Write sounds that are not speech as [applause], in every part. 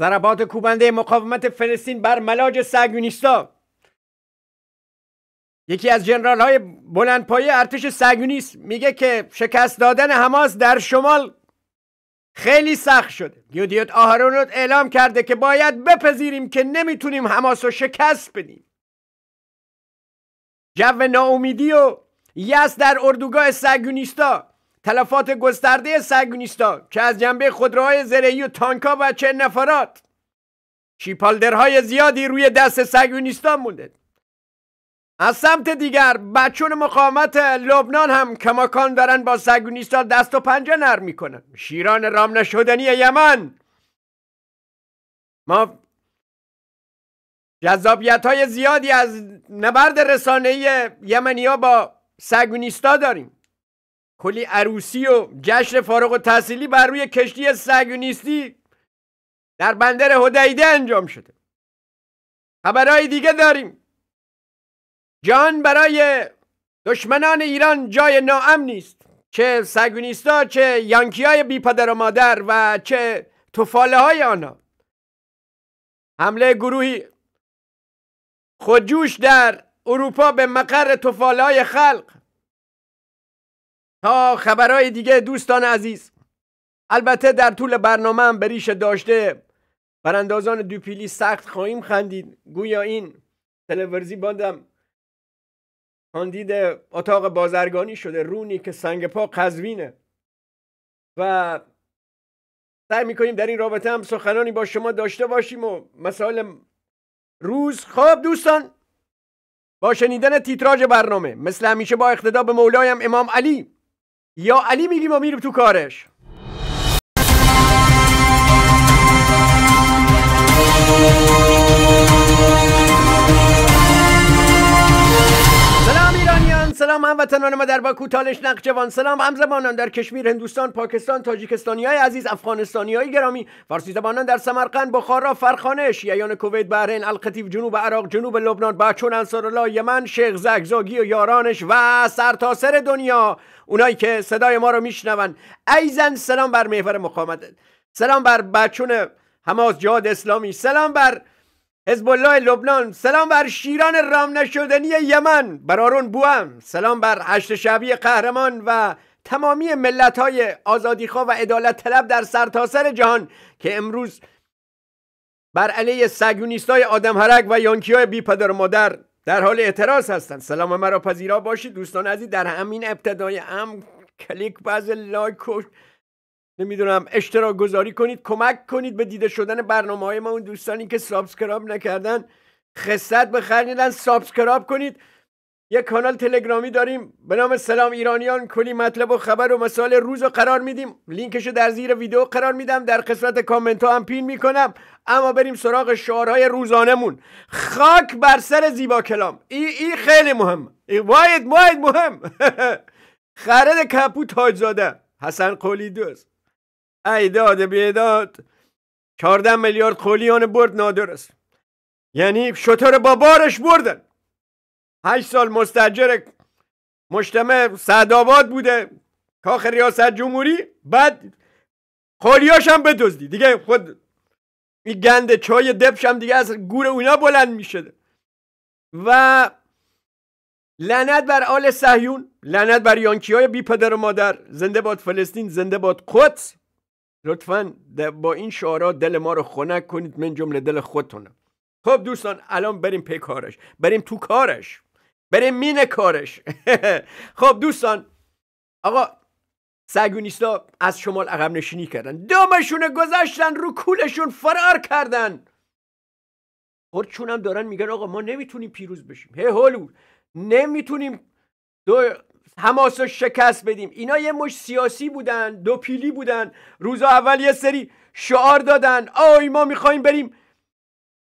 ضربات کوبنده مقاومت فلسطین بر ملاج سگونیستا یکی از جنرال های بلندپایه ارتش سگونیست میگه که شکست دادن حماس در شمال خیلی سخت شده گیودیوت آهارونوت اعلام کرده که باید بپذیریم که نمیتونیم حماس رو شکست بدیم جو ناامیدی و یس در اردوگاه سگونیستا تلفات گسترده سگونیستا که از جنبه خودروهای زرهی و تانکا و چه نفرات شیپالدرهای زیادی روی دست سگونیستا مونده از سمت دیگر بچون مقاومت لبنان هم کماکان دارن با سگونیستا دست و پنجه نرم میکنن شیران رام نشدنی یمن ما جذابیت های زیادی از نبرد رسانه یمنی ها با سگونیستا داریم کلی عروسی و جشن فارغ و تحصیلی بر روی کشتی سگونیستی در بندر هدیده انجام شده خبرهای دیگه داریم جان برای دشمنان ایران جای ناام نیست چه سگونیستا چه یانکی های بی پدر و مادر و چه توفاله های آنها حمله گروهی خودجوش در اروپا به مقر توفاله های خلق تا خبرهای دیگه دوستان عزیز البته در طول برنامه هم بریش داشته براندازان دوپیلی سخت خواهیم خندید گویا این تلورزی باندم کاندید اتاق بازرگانی شده رونی که سنگ پا قزوینه و سعی میکنیم در این رابطه هم سخنانی با شما داشته باشیم و مسائل روز خواب دوستان با شنیدن تیتراج برنامه مثل همیشه با اقتدا به مولایم امام علی یا علی میگیم و میریم تو کارش سلام سلام هموطنان ما در باکو تالش نقچوان سلام همزبانان در کشمیر هندوستان پاکستان تاجیکستانی های عزیز افغانستانی های گرامی فارسی زبانان در سمرقند بخارا فرخانه شیعیان کویت بحرین القطیف جنوب عراق جنوب لبنان بچون الله یمن شیخ زگزاگی و یارانش و سرتاسر سر دنیا اونایی که صدای ما رو میشنون ایزن سلام بر محور مقاومت سلام بر بچون حماس جهاد اسلامی سلام بر حزب الله لبنان سلام بر شیران رام نشدنی یمن بر آرون بوام سلام بر هشت شبی قهرمان و تمامی ملت های آزادیخواه و عدالت طلب در سرتاسر سر جهان که امروز بر علیه سگونیست های آدم هرک و یانکی های بی پدر و مادر در حال اعتراض هستن سلام مرا پذیرا باشید دوستان عزیز در همین ابتدای ام کلیک باز لایک و نمیدونم اشتراک گذاری کنید کمک کنید به دیده شدن برنامه های ما اون دوستانی که سابسکرایب نکردن خصت بخریدن سابسکرایب کنید یک کانال تلگرامی داریم به نام سلام ایرانیان کلی مطلب و خبر و مسائل روز قرار میدیم لینکش رو در زیر ویدیو قرار میدم در قسمت کامنت ها هم پین میکنم اما بریم سراغ شعارهای روزانمون خاک بر سر زیبا کلام ای, ای خیلی مهم واید واید مهم [laughs] خرد کپو زاده حسن قولی دوست ایداد بیداد 14 میلیارد قولیان برد نادرست یعنی شطر با بارش بردن هشت سال مستجر مجتمع سعدآباد بوده کاخ ریاست جمهوری بعد خالیاش هم بدزدی دیگه خود این گند چای دبش هم دیگه از گور اونا بلند میشده و لعنت بر آل سهیون لعنت بر یانکی های بی پدر و مادر زنده باد فلسطین زنده باد قدس لطفا با این شعارا دل ما رو خنک کنید من جمله دل خودتونم خب دوستان الان بریم پی کارش بریم تو کارش بریم مینه کارش [laughs] خب دوستان آقا سگونیستا از شمال عقب نشینی کردن دامشون گذشتن رو کولشون فرار کردن قرچونم دارن میگن آقا ما نمیتونیم پیروز بشیم هی هلو نمیتونیم دو حماس رو شکست بدیم اینا یه مش سیاسی بودن دو پیلی بودن روز اول یه سری شعار دادن آی ما میخوایم بریم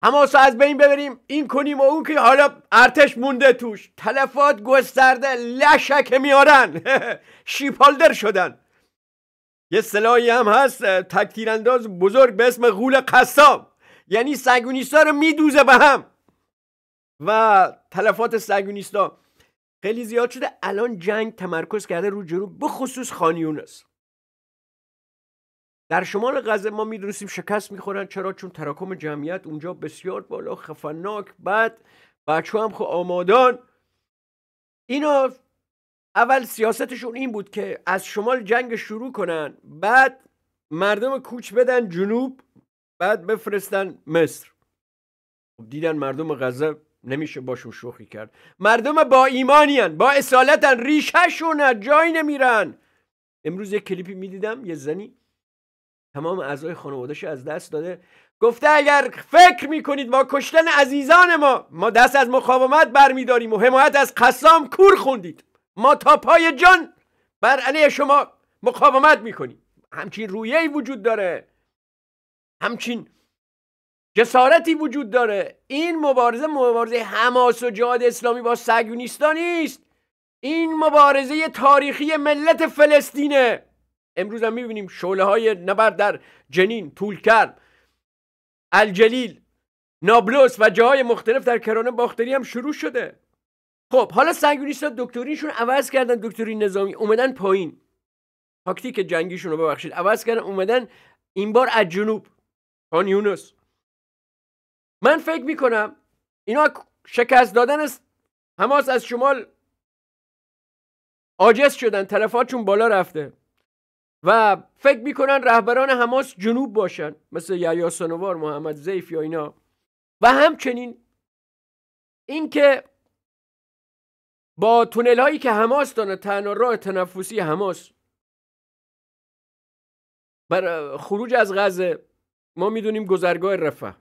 اما از بین ببریم این کنیم و اون که حالا ارتش مونده توش تلفات گسترده لشک میارن [laughs] شیپالدر شدن یه سلاحی هم هست تکتیرانداز بزرگ به اسم غول قصاب یعنی سگونیستا رو میدوزه به هم و تلفات سگونیستا خیلی زیاد شده الان جنگ تمرکز کرده رو جنوب به خصوص خانیونس در شمال غزه ما میدونستیم شکست میخورن چرا چون تراکم جمعیت اونجا بسیار بالا خفناک بعد بچه هم خو خب آمادان اینا اول سیاستشون این بود که از شمال جنگ شروع کنن بعد مردم کوچ بدن جنوب بعد بفرستن مصر خب دیدن مردم غزه نمیشه باشون شوخی کرد مردم با ایمانیان با اصالتن ریشهشون جایی نمیرن امروز یه کلیپی میدیدم یه زنی تمام اعضای خانوادهش از دست داده گفته اگر فکر میکنید با کشتن عزیزان ما ما دست از مقاومت برمیداریم و حمایت از قسام کور خوندید ما تا پای جان بر علیه شما مقاومت میکنیم همچین رویه وجود داره همچین جسارتی وجود داره این مبارزه مبارزه حماس و جهاد اسلامی با سگونیستانیست نیست این مبارزه تاریخی ملت فلسطینه امروز هم میبینیم شعله های نبرد در جنین طول کرد الجلیل نابلس و جاهای مختلف در کرانه باختری هم شروع شده خب حالا سنگونیست دکتورینشون عوض کردن دکترین نظامی اومدن پایین تاکتیک جنگیشون رو ببخشید عوض کردن اومدن این بار از جنوب کانیونس. من فکر میکنم اینا شکست دادن است حماس از شمال آجست شدن چون بالا رفته و فکر میکنن رهبران حماس جنوب باشن مثل یحیی محمد زیف یا اینا و همچنین اینکه با تونل هایی که حماس داره تنها راه تنفسی حماس بر خروج از غزه ما میدونیم گذرگاه رفح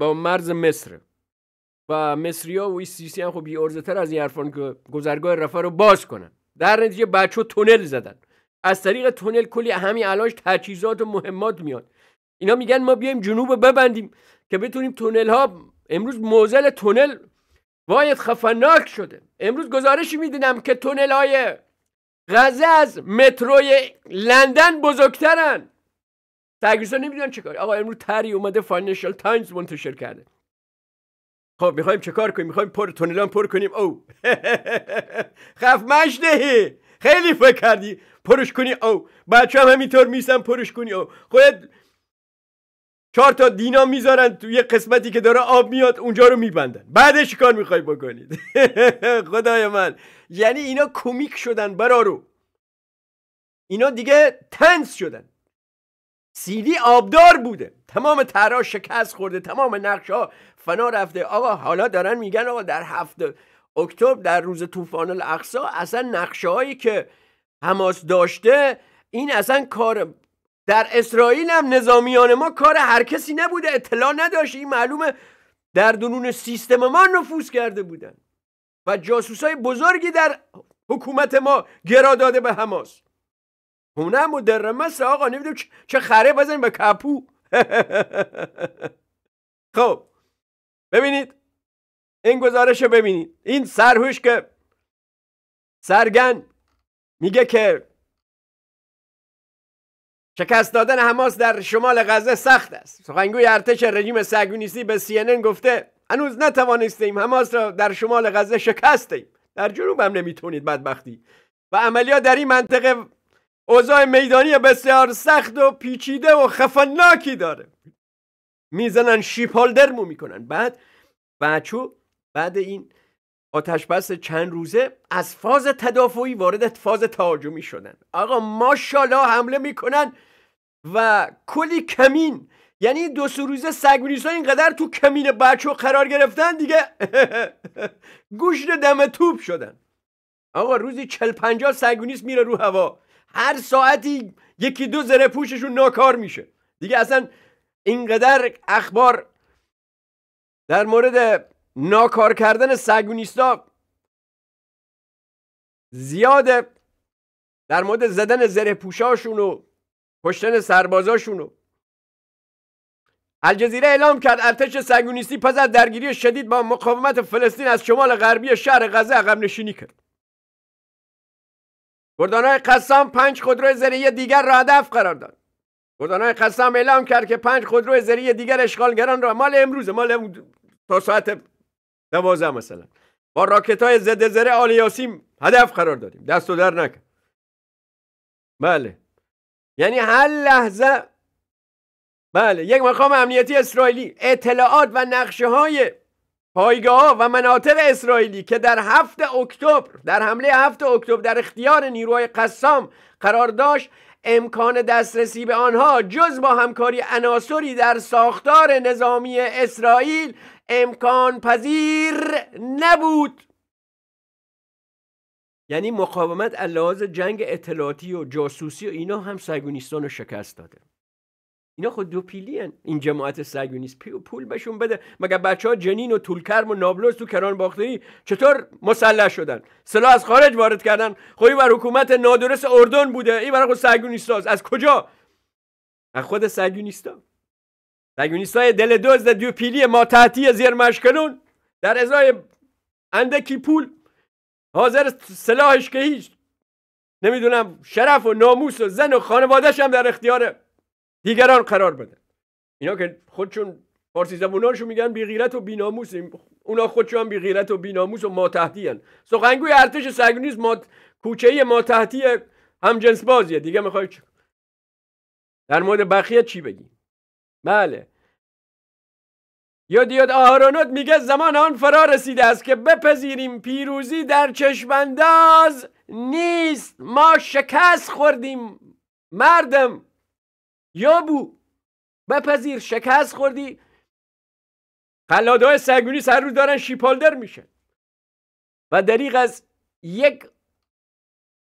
با مرز مصر و ها و سی هم خب ارزه تر از این حرفان که گذرگاه رفح رو باز کنن در نتیجه بچه تونل زدن از طریق تونل کلی همین علاش تجهیزات و مهمات میاد اینا میگن ما بیایم جنوب ببندیم که بتونیم تونل ها امروز موزل تونل واید خفناک شده امروز گزارشی میدینم که تونل های غزه از متروی لندن بزرگترن تگریسا نمیدونن چیکار آقا امروز تری اومده فاینانشال تایمز منتشر کرده خب میخوایم چه کار کنیم میخوایم پر تونلان پر کنیم او [laughs] خفمش نهی. خیلی فکر کردی پرش کنی او بچه هم همینطور میسن پرش کنی او خودت چهار تا دینا میذارن تو یه قسمتی که داره آب میاد اونجا رو میبندن بعدش کار میخوای بکنید [laughs] خدای من یعنی اینا کمیک شدن رو اینا دیگه تنس شدن سیدی آبدار بوده تمام تراش شکست خورده تمام نقش ها فنا رفته آقا حالا دارن میگن آقا در هفته اکتبر در روز طوفان الاقصا اصلا نقشه هایی که حماس داشته این اصلا کار در اسرائیل هم نظامیان ما کار هر کسی نبوده اطلاع نداشت این معلومه در درون سیستم ما نفوذ کرده بودن و های بزرگی در حکومت ما گرا داده به حماس هونه و سه آقا نمیدونم چه خره بزنیم به کپو [laughs] خب ببینید این گزارش رو ببینید این سرهوش که سرگن میگه که شکست دادن حماس در شمال غزه سخت است سخنگوی ارتش رژیم سگونیستی به سی گفته هنوز نتوانستیم حماس را در شمال غزه شکستیم در جنوب هم نمیتونید بدبختی و عملیات در این منطقه اوضاع میدانی بسیار سخت و پیچیده و خفناکی داره میزنن شیپالدر مو میکنن بعد بچو بعد این آتش بس چند روزه از فاز تدافعی وارد فاز تهاجمی شدن آقا ماشاءالله حمله میکنن و کلی کمین یعنی دو سه روزه سگمیریس اینقدر تو کمین بچه قرار گرفتن دیگه [laughs] گوشت دم توپ شدن آقا روزی چل پنجاه سگونیس میره رو هوا هر ساعتی یکی دو زره پوششون ناکار میشه دیگه اصلا اینقدر اخبار در مورد ناکار کردن سگونیستا زیاده در مورد زدن زره پوشاشون و کشتن سربازاشون و الجزیره اعلام کرد ارتش سگونیستی پس از درگیری شدید با مقاومت فلسطین از شمال غربی شهر غزه عقب نشینی کرد گردانهای قسام پنج خودروی زرهی دیگر را هدف قرار داد گردانهای قسام اعلام کرد که پنج خودروی زرهی دیگر اشغالگران را مال امروز مال تا ساعت دوازه مثلا با راکت های ضد زره آل هدف قرار دادیم دست و در نکن بله یعنی هر لحظه بله یک مقام امنیتی اسرائیلی اطلاعات و نقشه های پایگاه و مناطق اسرائیلی که در هفت اکتبر در حمله هفت اکتبر در اختیار نیروهای قسام قرار داشت امکان دسترسی به آنها جز با همکاری عناصری در ساختار نظامی اسرائیل امکان پذیر نبود یعنی مقاومت لحاظ جنگ اطلاعاتی و جاسوسی و اینا هم سرگونیستان رو شکست داده اینا خود دو پیلی هن. این جماعت سرگونیست پول بهشون بده مگر بچه ها جنین و طولکرم و نابلس تو کران باختری چطور مسلح شدن سلاح از خارج وارد کردن خب بر حکومت نادرست اردن بوده این برای خود سرگونیستاز از کجا از خود سرگونیستا های دل پیلی ما ماتحتی زیر مشکلون در ازای اندکی پول حاضر سلاحش که هیچ نمیدونم شرف و ناموس و زن و خانوادهش هم در اختیار دیگران قرار بده اینا که خودشون فارسی زبونانشو میگن بی غیرت و بی ناموس اونا خودشون هم بی غیرت و بی ناموس و ماتحتی هن. سخنگوی ارتش سگونیز ما کوچه هم جنس بازیه دیگه میخوای در مورد بقیه چی بگی بله یودیود آهارونوت میگه زمان آن فرا رسیده است که بپذیریم پیروزی در چشمانداز نیست ما شکست خوردیم مردم یابو بپذیر شکست خوردی قلادهای سگونی سر رو دارن شیپالدر میشن و دریغ از یک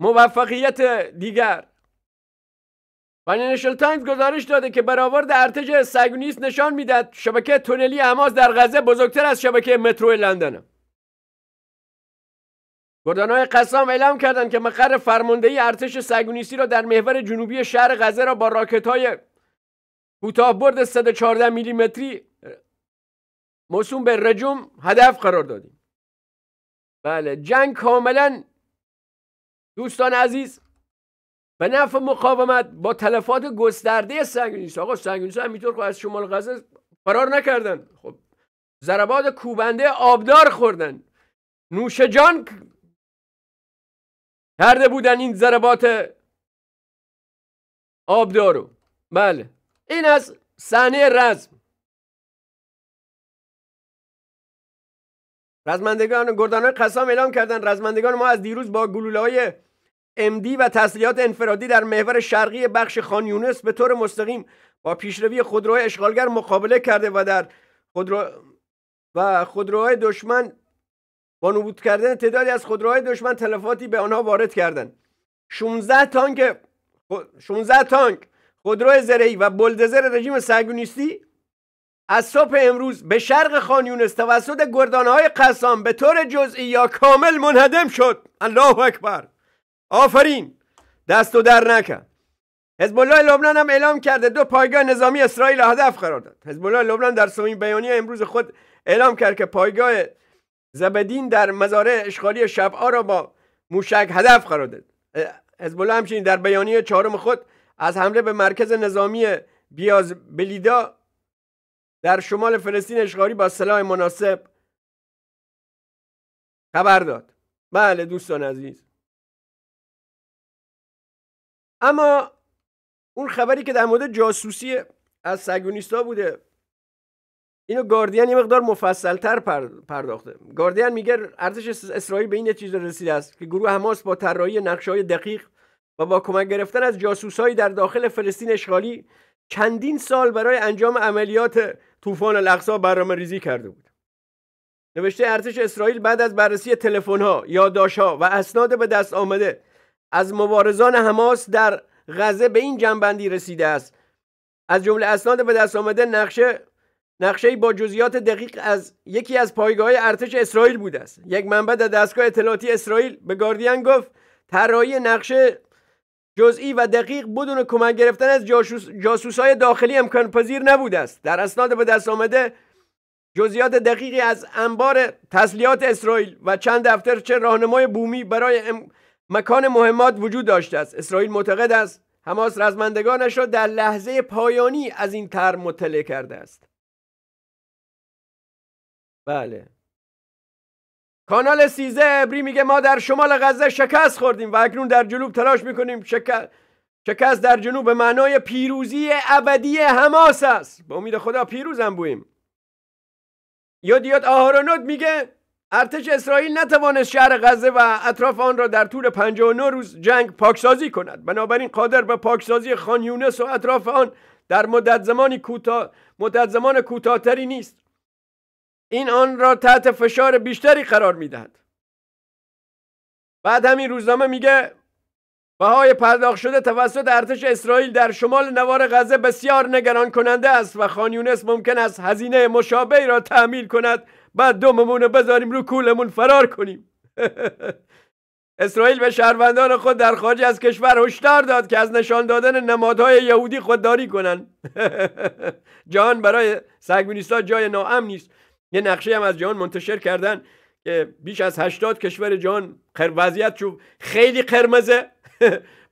موفقیت دیگر فاینانشل تایمز گزارش داده که برآورد ارتش سگونیست نشان میدهد شبکه تونلی اماز در غزه بزرگتر از شبکه مترو لندن گردانهای قسام اعلام کردند که مقر فرماندهی ارتش سگونیستی را در محور جنوبی شهر غزه را با راکت‌های کوتاهبرد 114 میلیمتری موسوم به رجوم هدف قرار دادیم بله جنگ کاملا دوستان عزیز و نفع مقاومت با تلفات گسترده سنگینیس آقا سنگینیس همینطور خب از شمال غزه فرار نکردن خب ضربات کوبنده آبدار خوردن نوش جان کرده بودن این ضربات آبدارو بله این از صحنه رزم رزمندگان گردانهای قسام اعلام کردن رزمندگان ما از دیروز با گلوله های MD و تسلیحات انفرادی در محور شرقی بخش خانیونس به طور مستقیم با پیشروی خودروهای اشغالگر مقابله کرده و در خودرو و خودروهای دشمن با نبود کردن تعدادی از خودروهای دشمن تلفاتی به آنها وارد کردند 16 تانک 16 تانک خودرو زرهی و بلدزر رژیم سگونیستی از صبح امروز به شرق خانیونس توسط گردانهای قسام به طور جزئی یا کامل منهدم شد الله اکبر آفرین دست و در نکن حزب الله لبنان هم اعلام کرده دو پایگاه نظامی اسرائیل هدف قرار داد حزب الله لبنان در سومین بیانیه امروز خود اعلام کرد که پایگاه زبدین در مزارع اشغالی شبعا را با موشک هدف قرار داد حزب الله همچنین در بیانیه چهارم خود از حمله به مرکز نظامی بیاز بلیدا در شمال فلسطین اشغالی با سلاح مناسب خبر داد بله دوستان عزیز اما اون خبری که در مورد جاسوسی از سگونیستا بوده اینو گاردین یه مقدار مفصلتر پرداخته گاردین میگه ارتش اسرائیل به این چیز رسیده است که گروه حماس با طراحی نقشه‌های دقیق و با کمک گرفتن از جاسوسهایی در داخل فلسطین اشغالی چندین سال برای انجام عملیات طوفان الاقصا برنامه ریزی کرده بود نوشته ارتش اسرائیل بعد از بررسی تلفن‌ها، یادداشت‌ها و اسناد به دست آمده از مبارزان حماس در غزه به این جنبندی رسیده است از جمله اسناد به دست آمده نقشه نقشه با جزئیات دقیق از یکی از پایگاه ارتش اسرائیل بوده است یک منبع در دستگاه اطلاعاتی اسرائیل به گاردین گفت طراحی نقشه جزئی و دقیق بدون کمک گرفتن از جاسوس های داخلی امکان پذیر نبوده است در اسناد به دست آمده جزئیات دقیقی از انبار تسلیحات اسرائیل و چند چه راهنمای بومی برای مکان مهمات وجود داشته است اسرائیل معتقد است حماس رزمندگانش را در لحظه پایانی از این تر مطلع کرده است بله کانال سیزه ابری میگه ما در شمال غزه شکست خوردیم و اکنون در جنوب تلاش میکنیم شکست شکست در جنوب به معنای پیروزی ابدی حماس است به امید خدا پیروزم بویم یادیات آهارونوت میگه ارتش اسرائیل نتوانست شهر غزه و اطراف آن را در طول 59 روز جنگ پاکسازی کند بنابراین قادر به پاکسازی خان یونس و اطراف آن در مدت زمانی کوتاه مدت زمان کوتاهتری نیست این آن را تحت فشار بیشتری قرار میدهد بعد همین روزنامه میگه بهای پرداخت شده توسط ارتش اسرائیل در شمال نوار غزه بسیار نگران کننده است و خانیونس ممکن است هزینه مشابهی را تحمیل کند بعد دوممون بذاریم رو کولمون فرار کنیم [laughs] اسرائیل به شهروندان خود در خارج از کشور هشدار داد که از نشان دادن نمادهای یهودی خودداری کنن [laughs] جهان برای سگونیستا جای ناامن نیست یه نقشه هم از جهان منتشر کردن که بیش از هشتاد کشور جهان وضعیت چوب خیلی قرمزه [laughs]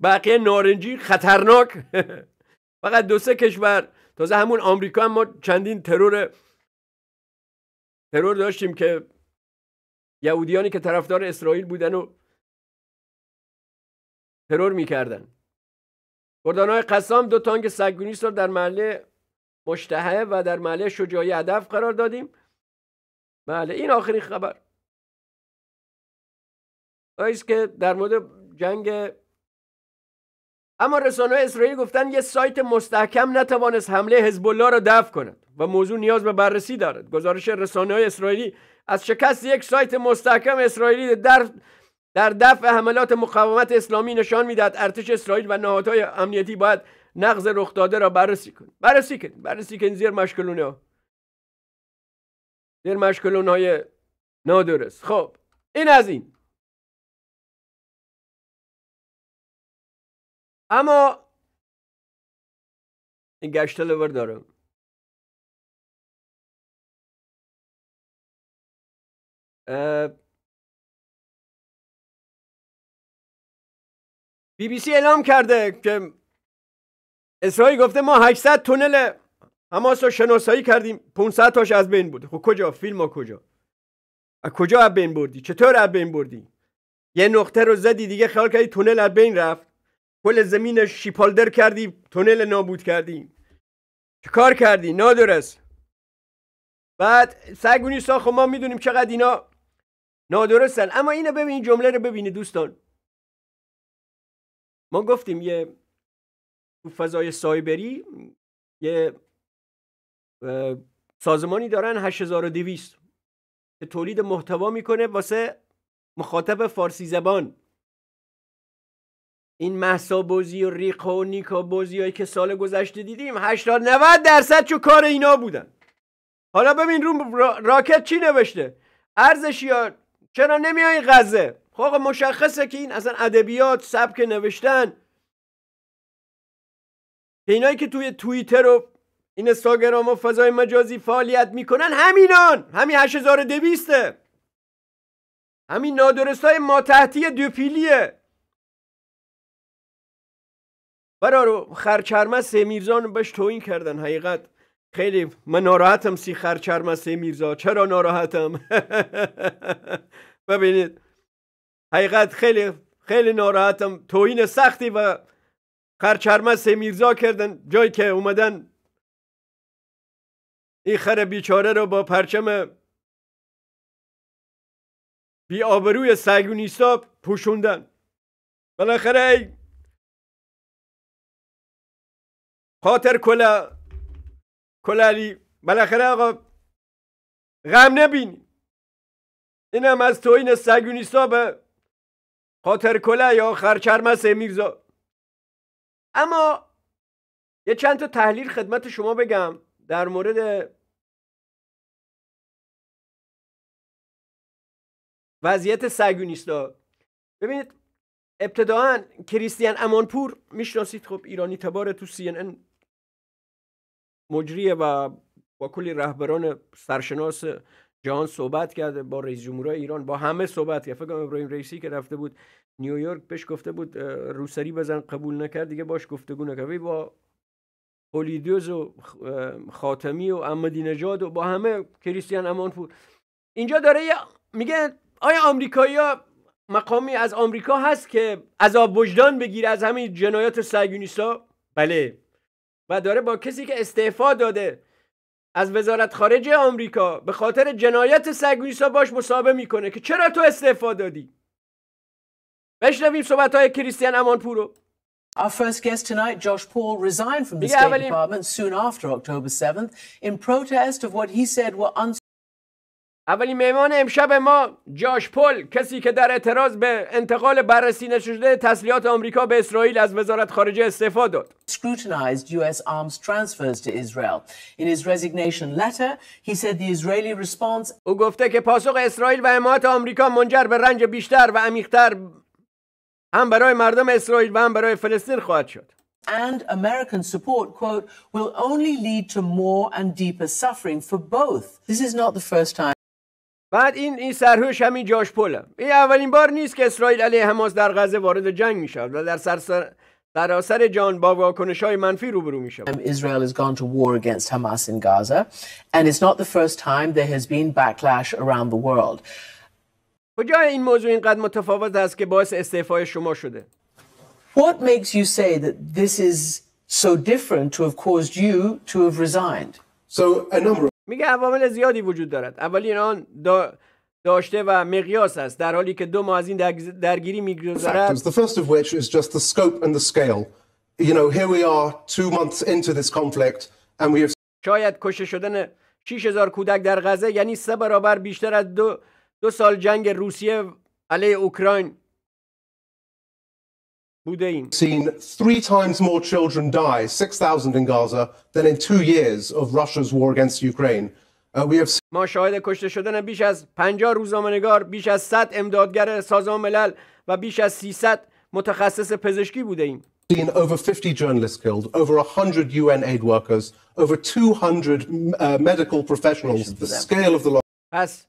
بقیه نارنجی خطرناک فقط دو سه کشور تازه همون آمریکا هم ما چندین ترور ترور داشتیم که یهودیانی که طرفدار اسرائیل بودن و ترور میکردن گردانهای قسام دو تانک سگونیس رو در محله مشتهه و در محله شجاعی هدف قرار دادیم بله این آخرین خبر آیست که در مورد جنگ اما رسانه اسرائیل گفتن یه سایت مستحکم نتوانست حمله حزب الله را دفع کند و موضوع نیاز به بررسی دارد گزارش رسانه های اسرائیلی از شکست یک سایت مستحکم اسرائیلی در در دفع حملات مقاومت اسلامی نشان میدهد ارتش اسرائیل و نهادهای امنیتی باید نقض رخ داده را بررسی کنید بررسی کنید بررسی کنید زیر مشکلونه ها زیر مشکلون های نادرست خب این از این اما این گشتل دارم بی بی سی اعلام کرده که اسرائیل گفته ما 800 تونل حماس رو شناسایی کردیم 500 تاش از بین بود خب کجا فیلم ها کجا از کجا از بین بردی چطور از بین بردی یه نقطه رو زدی دیگه خیال کردی تونل از بین رفت کل زمین شیپالدر کردی تونل نابود کردی چه کار کردی نادرست بعد سگونی ساخت خب ما میدونیم چقدر اینا نادرستن اما اینو ببین جمله رو ببینید دوستان ما گفتیم یه فضای سایبری یه سازمانی دارن 8200 که تولید محتوا میکنه واسه مخاطب فارسی زبان این محسا بازی و ریقا و نیکا بازی که سال گذشته دیدیم 80 90 درصد چو کار اینا بودن حالا ببین رو راکت چی نوشته یا چرا نمیای غزه خب مشخصه که این اصلا ادبیات سبک نوشتن اینایی که توی توییتر و این استاگرام و فضای مجازی فعالیت میکنن همینان همین 8200 همین نادرستای ماتحتی دوپیلیه برا رو خرچرمه سه میرزان بهش توین کردن حقیقت خیلی من ناراحتم سی خرچرم سی میرزا چرا ناراحتم [laughs] ببینید حقیقت خیلی خیلی ناراحتم توهین سختی و خرچرمه سه میرزا کردن جایی که اومدن این خر بیچاره رو با پرچم بی آبروی سگونیستا پوشوندن بالاخره ای خاطر کلا کلالی بالاخره آقا غم نبینی اینم از توین سگونیستا به خاطر کله یا خرچرمس میرزا اما یه چند تا تحلیل خدمت شما بگم در مورد وضعیت سگونیستا ببینید ابتداعا کریستیان امانپور میشناسید خب ایرانی تبار تو سی ان مجریه و با کلی رهبران سرشناس جهان صحبت کرده با رئیس جمهور ایران با همه صحبت کرده فکر کنم ابراهیم رئیسی که رفته بود نیویورک پیش گفته بود روسری بزن قبول نکرد دیگه باش گفتگو نکرد با پولیدوز و خاتمی و احمدی نژاد و با همه کریستیان امانپور اینجا داره میگه آیا آمریکایی ها مقامی از آمریکا هست که عذاب وجدان بگیره از همین جنایات سگیونیستا بله و داره با کسی که استعفا داده از وزارت خارجه آمریکا به خاطر جنایت سگویسا باش مصابه میکنه که چرا تو استعفا دادی بشنویم صحبت های کریستیان امانپور رو Our first guest tonight, Josh Paul, resigned from the State Department soon after October 7th in protest of what he said were uns- اولین مهمان امشب ما جاش پل کسی که در اعتراض به انتقال بررسی نشده تسلیحات آمریکا به اسرائیل از وزارت خارجه استعفا داد. Scrutinized US arms transfers to Israel. In his resignation letter, he said the Israeli response او گفته که پاسخ اسرائیل و حمایت آمریکا منجر به رنج بیشتر و عمیق‌تر هم برای مردم اسرائیل و هم برای فلسطین خواهد شد. and American support, quote, will only lead to more and deeper suffering for both. This is not the first time. بعد این این سرهوش همین جاش پله این اولین بار نیست که اسرائیل علیه حماس در غزه وارد جنگ می شود و در سرسر سراسر جان با واکنش های منفی روبرو می شود. Israel has gone to war against Hamas in Gaza and it's not the first time there has been backlash around the world. کجا این موضوع اینقدر متفاوت است که باعث استعفای شما شده؟ What makes you say that this is so different to have caused you to have resigned? So a number میگه عوامل زیادی وجود دارد اولی آن دا داشته و مقیاس است در حالی که دو ما از این درگیری میگذرد the first of which is just the scope and the scale you know here we are two months into this conflict and we have شاید کشته شدن 6000 کودک در غزه یعنی سه برابر بیشتر از دو دو سال جنگ روسیه علیه اوکراین Boudin. Seen three times more children die, 6,000 in Gaza, than in two years of Russia's war against Ukraine. Uh, we have ما شاهد کشته شدن بیش از 50 روزنامه‌نگار، بیش از 100 امدادگر سازمان ملل و بیش از 300 متخصص پزشکی بوده ایم. seen over 50 journalists killed, over 100 UN aid workers, over 200 uh, medical professionals. The scale of the loss.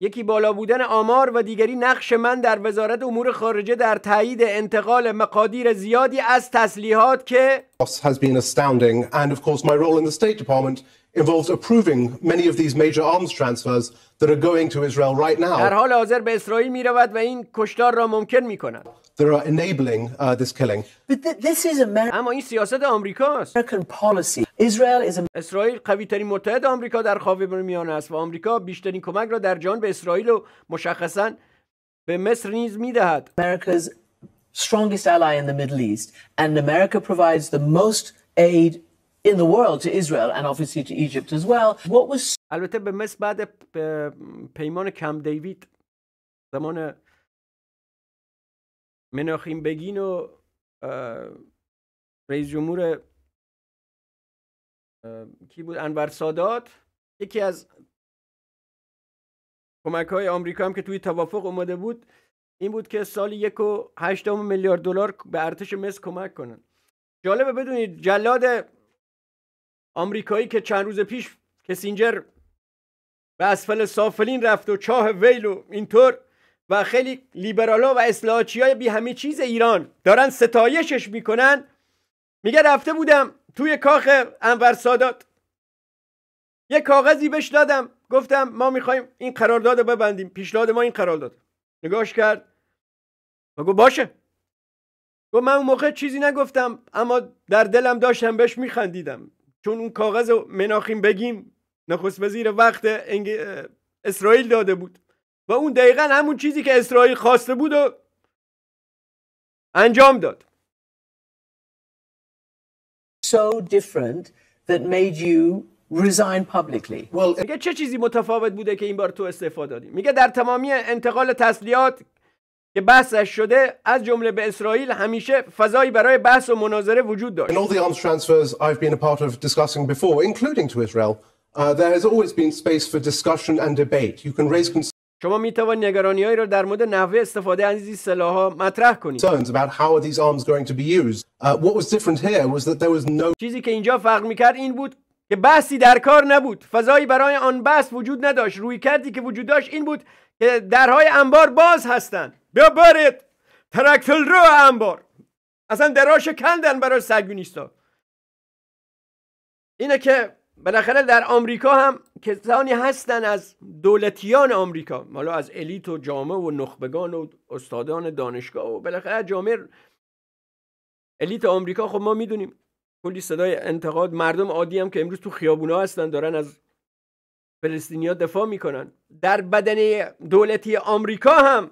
یکی بالا بودن آمار و دیگری نقش من در وزارت امور خارجه در تایید انتقال مقادیر زیادی از تسلیحات که has been astounding and of course my role in the State Department involves approving many of these major arms transfers that are going to Israel right now. در حال حاضر به اسرائیل می رود و این کشتار را ممکن می کند. are enabling uh, this killing. But th this is America. اما این سیاست آمریکاست. American policy. Israel is a... اسرائیل قوی ترین متحد آمریکا در خاورمیانه است و آمریکا بیشترین کمک را در به اسرائیل و مشخصاً به مصر نیز می دهد. America's strongest ally in the Middle East and America provides the most aid البته به مثل بعد پیمان کم دیوید زمان مناخیم بگین و رئیس جمهور کی بود انور سادات یکی از کمک های آمریکا هم که توی توافق اومده بود این بود که سال یک و هشتم میلیارد دلار به ارتش مصر کمک کنن جالبه بدونید جلاد آمریکایی که چند روز پیش کسینجر به اسفل سافلین رفت و چاه ویل و اینطور و خیلی لیبرالا و اصلاحاتی های بی همه چیز ایران دارن ستایشش میکنن میگه رفته بودم توی کاخ انور سادات یه کاغذی بهش دادم گفتم ما میخوایم این قرارداد رو ببندیم پیشنهاد ما این قرارداد نگاش کرد و گفت باشه گفت من اون موقع چیزی نگفتم اما در دلم داشتم بهش میخندیدم چون اون کاغذ رو مناخیم بگیم نخست وزیر وقت اسرائیل داده بود و اون دقیقا همون چیزی که اسرائیل خواسته بود و انجام داد so میگه چه چیزی متفاوت بوده که این بار تو استعفا دادی؟ میگه در تمامی انتقال تسلیحات که بحثش شده از جمله به اسرائیل همیشه فضایی برای بحث و مناظره وجود داشت. In all the arms transfers I've been a part of discussing before, including to Israel, uh, there has always been space for discussion and debate. You can raise concerns شما می توان نگرانی نگرانیهایی را در مورد نحوه استفاده از این سلاح ها مطرح کنید. Concerns about how are these arms going to be used. Uh, what was different here was that there was no چیزی که اینجا فرق میکرد این بود که بحثی در کار نبود فضایی برای آن بحث وجود نداشت روی کردی که وجود داشت این بود که درهای انبار باز هستند بیا برید ترکتل رو انبار اصلا دراش کندن برای سگونیستا اینه که بالاخره در آمریکا هم کسانی هستن از دولتیان آمریکا حالا از الیت و جامعه و نخبگان و استادان دانشگاه و بالاخره جامعه الیت آمریکا خب ما میدونیم کلی صدای انتقاد مردم عادی هم که امروز تو خیابونا هستن دارن از فلسطینیا دفاع میکنن در بدنه دولتی آمریکا هم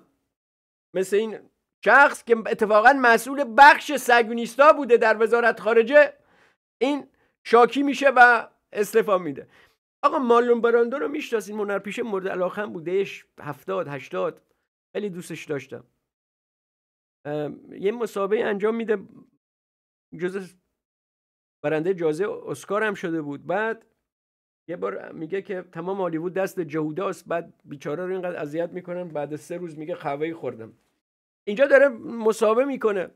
مثل این شخص که اتفاقا مسئول بخش سگونیستا بوده در وزارت خارجه این شاکی میشه و استفا میده آقا مالون براندو رو میشناسین پیش مورد علاقه بودهش هفتاد هشتاد خیلی دوستش داشتم یه مسابقه انجام میده جز برنده جازه اسکار هم شده بود بعد یه بار میگه که تمام هالیوود دست جهوداست بعد بیچاره رو اینقدر اذیت میکنن بعد سه روز میگه قهوه خوردم اینجا داره مسابه میکنه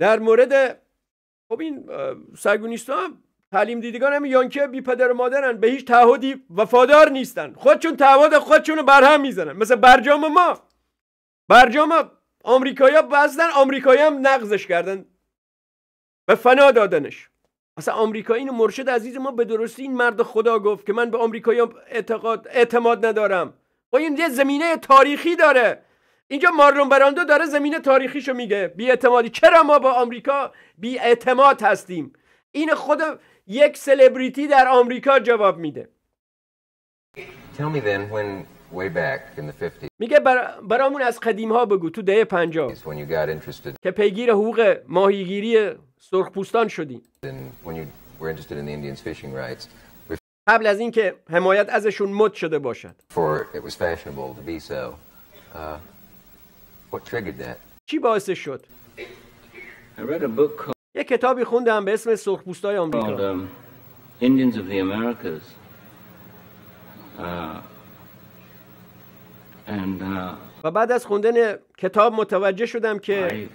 در مورد خب این سگونیست تعلیم دیدگان هم یانکه بی پدر و مادرن به هیچ تعهدی وفادار نیستن خودشون تعهد خودشون رو برهم میزنن مثل برجام ما برجام آمریکایا ها بزدن آمریکایی هم نقضش کردن به فنا دادنش اصلا آمریکایی این مرشد عزیز ما به درستی این مرد خدا گفت که من به آمریکایی اعتقاد اعتماد ندارم با خب این یه زمینه تاریخی داره اینجا مارلون براندو داره زمین تاریخیشو میگه بی اعتمادی چرا ما با آمریکا اعتماد هستیم این خود یک سلبریتی در آمریکا جواب میده میگه برامون از قدیم ها بگو تو ده پنجاه که پیگیر حقوق ماهیگیری سرخپوستان شدی قبل از اینکه حمایت ازشون مد شده باشد چی باعث شد؟ یه کتابی خوندم به اسم سرخپوستای آمریکا. Um, uh, uh, و بعد از خوندن کتاب متوجه شدم که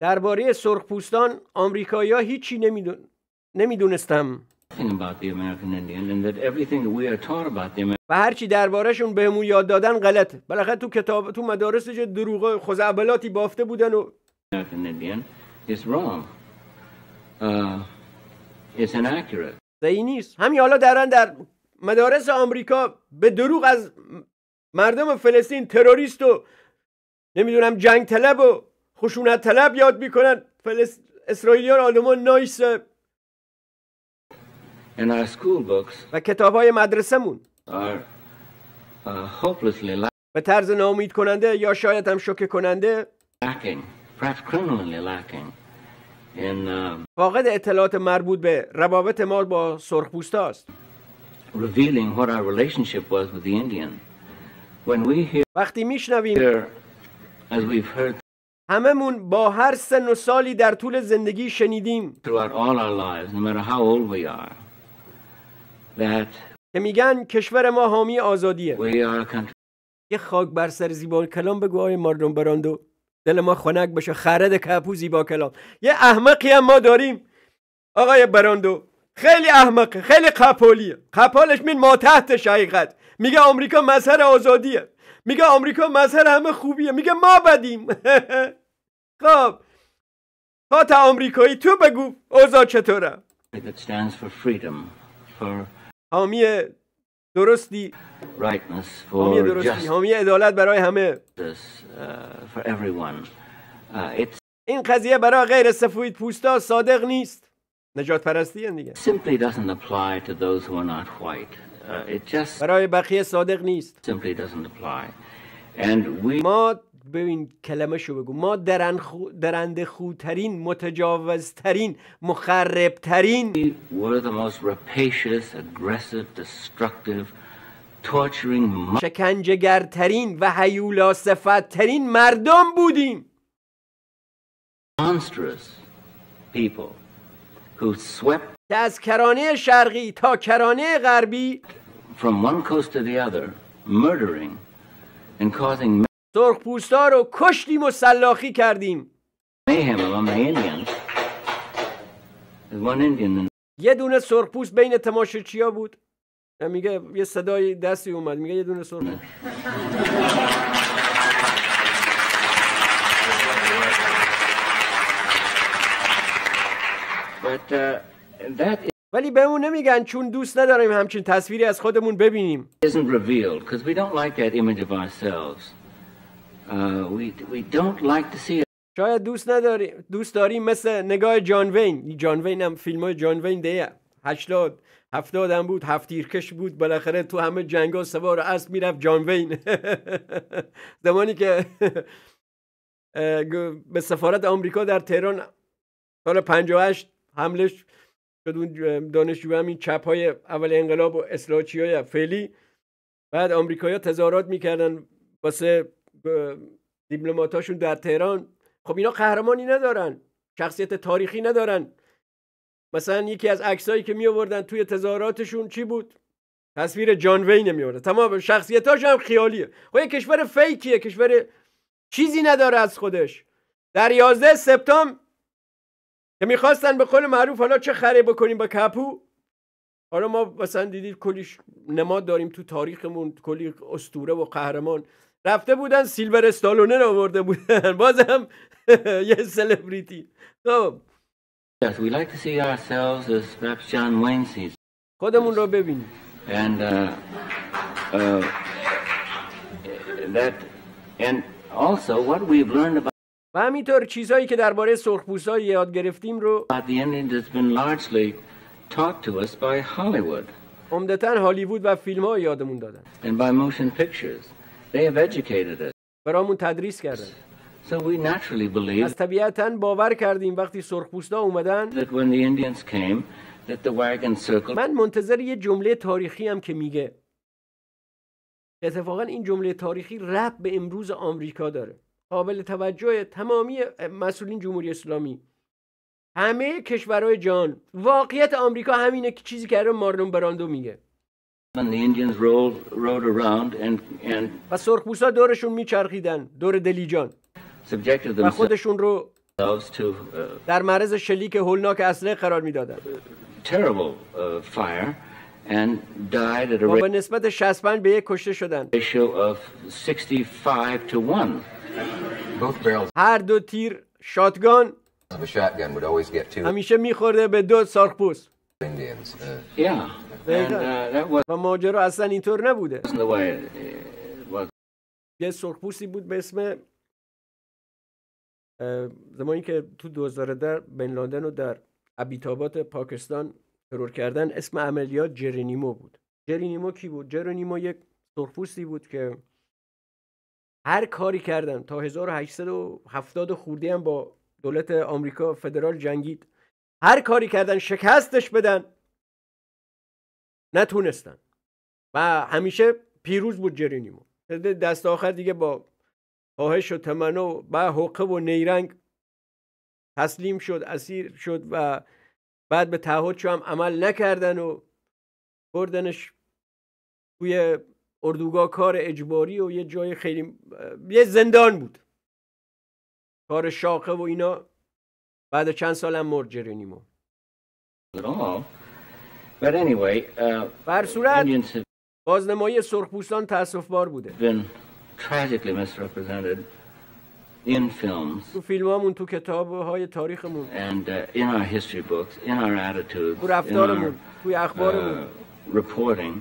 درباره سرخپوستان آمریکایی‌ها هیچی نمیدون نمیدونستم. و هر چی دربارهشون بهمون یاد دادن غلطه بالاخره تو کتاب تو مدارس چه دروغ خزعبلاتی بافته بودن و uh, صحیح نیست همین حالا در مدارس آمریکا به دروغ از مردم فلسطین تروریست و نمیدونم جنگ طلب و خشونت طلب یاد میکنن فلس... اسرائیلیان آلمان نایسه و کتاب های مدرسه مون به طرز نامید کننده یا شاید هم شکه کننده فاقد اطلاعات مربوط به روابط ما با سرخ وقتی میشنویم همه مون با هر سن و سالی در طول زندگی شنیدیم که میگن کشور ما حامی آزادیه یه خاک بر سر زیبا کلام بگو آی مردم براندو دل ما خنک بشه خرد کپو زیبا کلام یه احمقی هم ما داریم آقای براندو خیلی احمق خیلی قپولیه قپالش مین ما تحت حقیقت میگه آمریکا مظهر آزادیه میگه آمریکا مظهر همه خوبیه میگه ما بدیم [laughs] خب خاطر آمریکایی تو بگو اوضاع چطوره حامی درستی حامی درستی حامی عدالت برای همه uh, uh, این قضیه برای غیر سفید پوستا صادق نیست نجات پرستی دیگه uh, برای بقیه صادق نیست ما ببین کلمه شو بگو ما درند خودترین متجاوزترین مخربترین شکنجگرترین و حیولا صفتترین مردم بودیم که از کرانه شرقی تا کرانه غربی murdering and causing سرخ پوستا رو کشتیم و سلاخی کردیم یه دونه سرخپوست بین چیا بود میگه یه صدای دستی اومد میگه یه دونه سرخ uh, ولی به اون نمیگن چون دوست نداریم همچین تصویری از خودمون ببینیم Uh, شاید دوست نداری دوست داریم مثل نگاه جان وین جان وین هم فیلم های جان وین ده هشتاد هفتاد هم بود هفتیرکش بود بالاخره تو همه ها سوار اسب میرفت جان وین [laughs] زمانی که [laughs] به سفارت آمریکا در تهران سال 58 حملش شد اون دانشجو همین چپ های اول انقلاب و اصلاحچی های فعلی بعد آمریکایی‌ها تظاهرات میکردن واسه دیپلماتاشون در تهران خب اینا قهرمانی ندارن شخصیت تاریخی ندارن مثلا یکی از عکسایی که می آوردن توی تظاهراتشون چی بود تصویر جان وین می آوردن تمام شخصیتاش هم خیالیه خب یه کشور فیکیه کشور چیزی نداره از خودش در 11 سپتامبر که میخواستن به قول معروف حالا چه خره بکنیم با کپو حالا ما مثلا دیدید کلیش نماد داریم تو تاریخمون کلی استوره و قهرمان رفته بودن سیلور استالونه رو آورده بودن بازم یه سلبریتی خب خودمون رو ببینیم and uh, uh, that and also what we've learned about و همینطور چیزهایی که درباره سرخپوست‌ها یاد گرفتیم رو about the Indians has been largely taught to us by Hollywood. عمدتاً هالیوود و فیلم‌ها یادمون دادن. And by motion pictures. They educated us. برامون تدریس کردن. So naturally believe از طبیعتا باور کردیم وقتی سرخپوستا اومدن the wagon circled. من منتظر یه جمله تاریخی هم که میگه اتفاقا این جمله تاریخی رب به امروز آمریکا داره قابل توجه تمامی مسئولین جمهوری اسلامی همه کشورهای جان واقعیت آمریکا همینه که چیزی که الان مارلون براندو میگه و سرخپوستا دورشون میچرخیدن دور دلیجان و خودشون رو uh, در معرض شلیک هولناک اسلحه قرار میدادن uh, و به نسبت 65 به یک کشته شدن هر دو تیر شاتگان همیشه میخورده به دو سرخپوست uh, Uh, و ماجرا اصلا اینطور نبوده یه سرخپوستی بود به اسم زمانی که تو در بن لادن و در ابیتابات پاکستان ترور کردن اسم عملیات جرینیمو بود جرینیمو کی بود جرینیمو یک سرخپوستی بود که هر کاری کردن تا 1870 خوردی هم با دولت آمریکا فدرال جنگید هر کاری کردن شکستش بدن نتونستن و همیشه پیروز بود جرینیمو یعنی دست آخر دیگه با آهش و تمنو و حقه و نیرنگ تسلیم شد اسیر شد و بعد به تعهدشو هم عمل نکردن و بردنش توی اردوگاه کار اجباری و یه جای خیلی یه زندان بود کار شاقه و اینا بعد چند سالم مرد جرینیمو But anyway, uh, بر صورت بازنمایی سرخپوستان بوده. Been tragically misrepresented in films. تو فیلمامون تو تاریخمون. And uh, in our history books, in our attitudes. تو رفتارمون، توی uh, اخبارمون. Uh, reporting.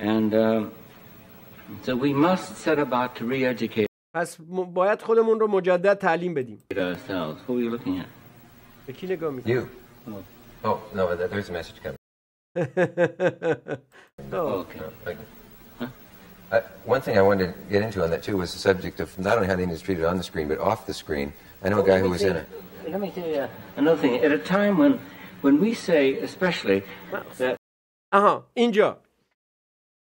And uh, so we must set about to re-educate پس باید خودمون رو مجدد تعلیم بدیم. Ourselves. Who are you looking at? به کی نگاه می‌کنی? Oh. oh, no, there's a message coming. [laughs] Oh. okay. I, one thing I wanted to get into on that too was the subject of not only how the thing is treated on the screen but off the screen. I know a guy who was in it. Let me tell you another thing. At a time when, when we say, especially that. آها اینجا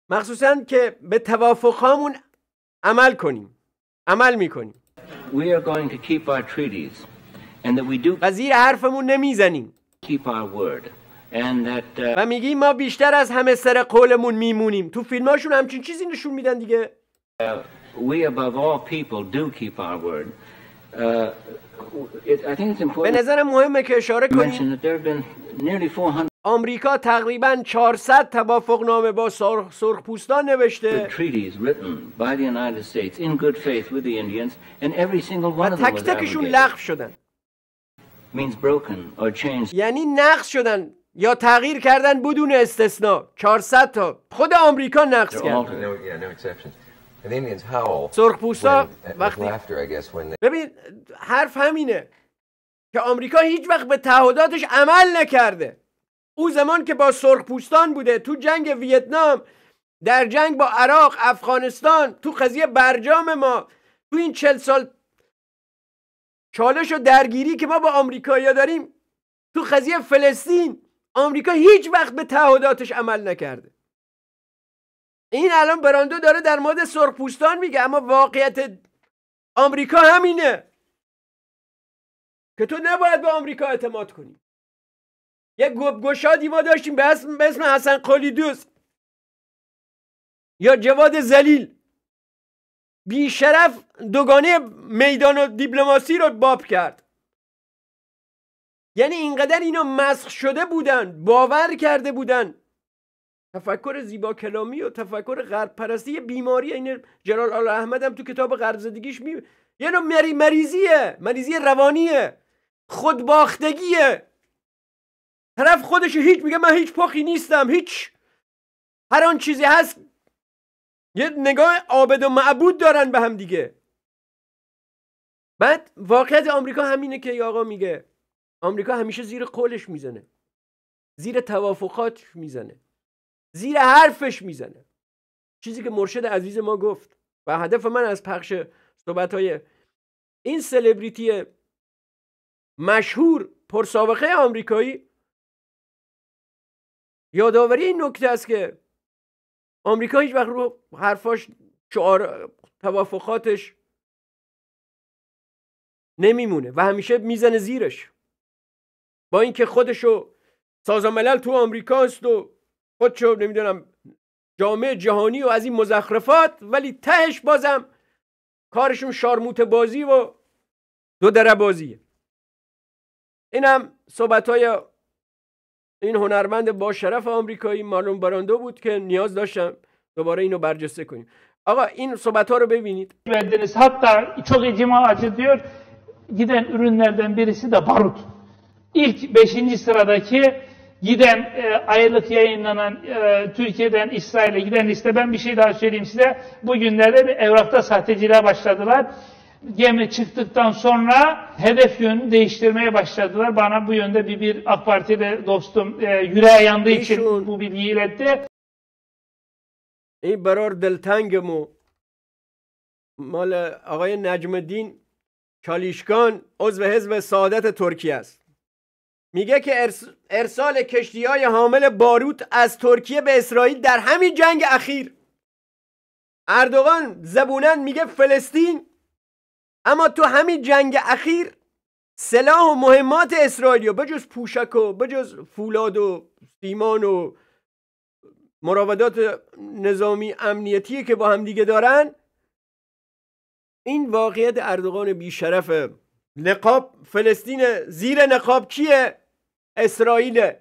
مخصوصا که به توافقامون عمل کنیم عمل میکنیم We are going to keep our treaties and that we do و حرفمون نمیزنیم keep our word Uh, و میگی ما بیشتر از همه سر قولمون میمونیم تو فیلماشون همچین چیزی نشون میدن دیگه uh, uh, به نظر مهمه که اشاره کنیم آمریکا تقریبا 400 توافق نامه با سرخ پوستان نوشته و تک تکشون لغو شدن یعنی نقص شدن یا تغییر کردن بدون استثنا 400 تا خود آمریکا نقص کرد پوستا وقتی ببین حرف همینه که آمریکا هیچ وقت به تعهداتش عمل نکرده او زمان که با پوستان بوده تو جنگ ویتنام در جنگ با عراق افغانستان تو قضیه برجام ما تو این چل سال چالش و درگیری که ما با آمریکایا داریم تو قضیه فلسطین آمریکا هیچ وقت به تعهداتش عمل نکرده این الان براندو داره در مورد سرخپوستان میگه اما واقعیت آمریکا همینه که تو نباید به آمریکا اعتماد کنی یک گبگشادی ما داشتیم به اسم, حسن قلیدوس یا جواد زلیل بیشرف دوگانه میدان و دیپلماسی رو باب کرد یعنی اینقدر اینا مسخ شده بودن باور کرده بودن تفکر زیبا کلامی و تفکر غرب پرستی بیماری این جلال آل احمد هم تو کتاب غرب زدگیش می یعنی مری مریضیه مریضی روانیه خودباختگیه طرف خودش هیچ میگه من هیچ پخی نیستم هیچ هر آن چیزی هست یه نگاه عابد و معبود دارن به هم دیگه بعد واقعیت آمریکا همینه که آقا میگه آمریکا همیشه زیر قولش میزنه زیر توافقاتش میزنه زیر حرفش میزنه چیزی که مرشد عزیز ما گفت و هدف من از پخش صحبت های این سلبریتی مشهور پرسابقه آمریکایی یادآوری این نکته است که آمریکا هیچ وقت رو حرفاش چهار توافقاتش نمیمونه و همیشه میزنه زیرش با اینکه خودشو سازاملل ملل تو است و خودشو نمیدونم جامعه جهانی و از این مزخرفات ولی تهش بازم کارشون شارموت بازی و دو بازیه اینم صحبت های این هنرمند با شرف آمریکایی معلوم براندو بود که نیاز داشتم دوباره اینو برجسته کنیم آقا این صحبت ها رو ببینید حتی çok icma دیور diyor. Giden ürünlerden birisi de barut. İlk beşinci sıradaki giden e, aylık yayınlanan e, Türkiye'den İsrail'e giden liste ben bir şey daha söyleyeyim size. Bugünlerde bir evrakta sahteciliğe başladılar. Gemi çıktıktan sonra hedef yönünü değiştirmeye başladılar. Bana bu yönde bir, bir AK Parti'de dostum e, yüreğe yandığı için bu bilgiyi iletti. این برار دلتنگم mal ağayı آقای نجم الدین چالیشکان عضو حزب سعادت ترکیه میگه که ارسال کشتی های حامل باروت از ترکیه به اسرائیل در همین جنگ اخیر اردوغان زبونن میگه فلسطین اما تو همین جنگ اخیر سلاح و مهمات اسرائیلی بجز پوشک و بجز فولاد و سیمان و مراودات نظامی امنیتی که با هم دیگه دارن این واقعیت اردوغان بیشرفه نقاب فلسطین زیر نقاب کیه اسرائیل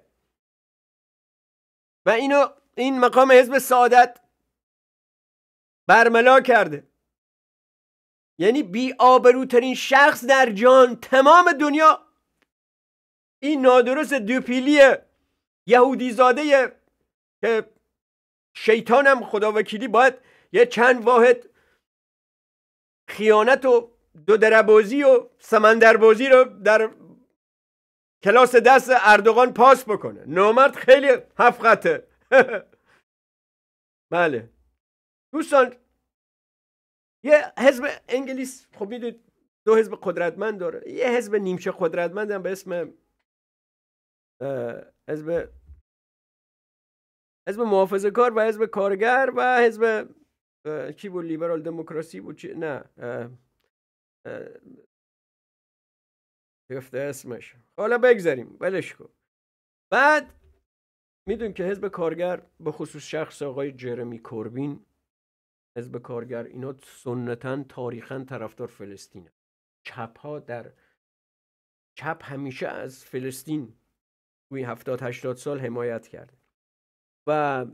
و اینو این مقام حزب سعادت برملا کرده یعنی بی آبروترین شخص در جان تمام دنیا این نادرست دوپیلی یهودی زاده که شیطانم خدا وکیلی باید یه چند واحد خیانت و دو و سمندربازی رو در کلاس دست اردوغان پاس بکنه نومرد خیلی هفت [laughs] بله دوستان یه حزب انگلیس خب میدونید دو حزب قدرتمند داره یه حزب نیمچه قدرتمند هم به اسم حزب حزب محافظه کار و حزب کارگر و حزب کی بود لیبرال دموکراسی بود چی؟ نه گفته اسمش حالا بگذاریم ولش کن بعد میدون که حزب کارگر به خصوص شخص آقای جرمی کوربین حزب کارگر اینا سنتا تاریخا طرفدار فلسطینه چپ ها در چپ همیشه از فلسطین توی هفتاد هشتاد سال حمایت کرده و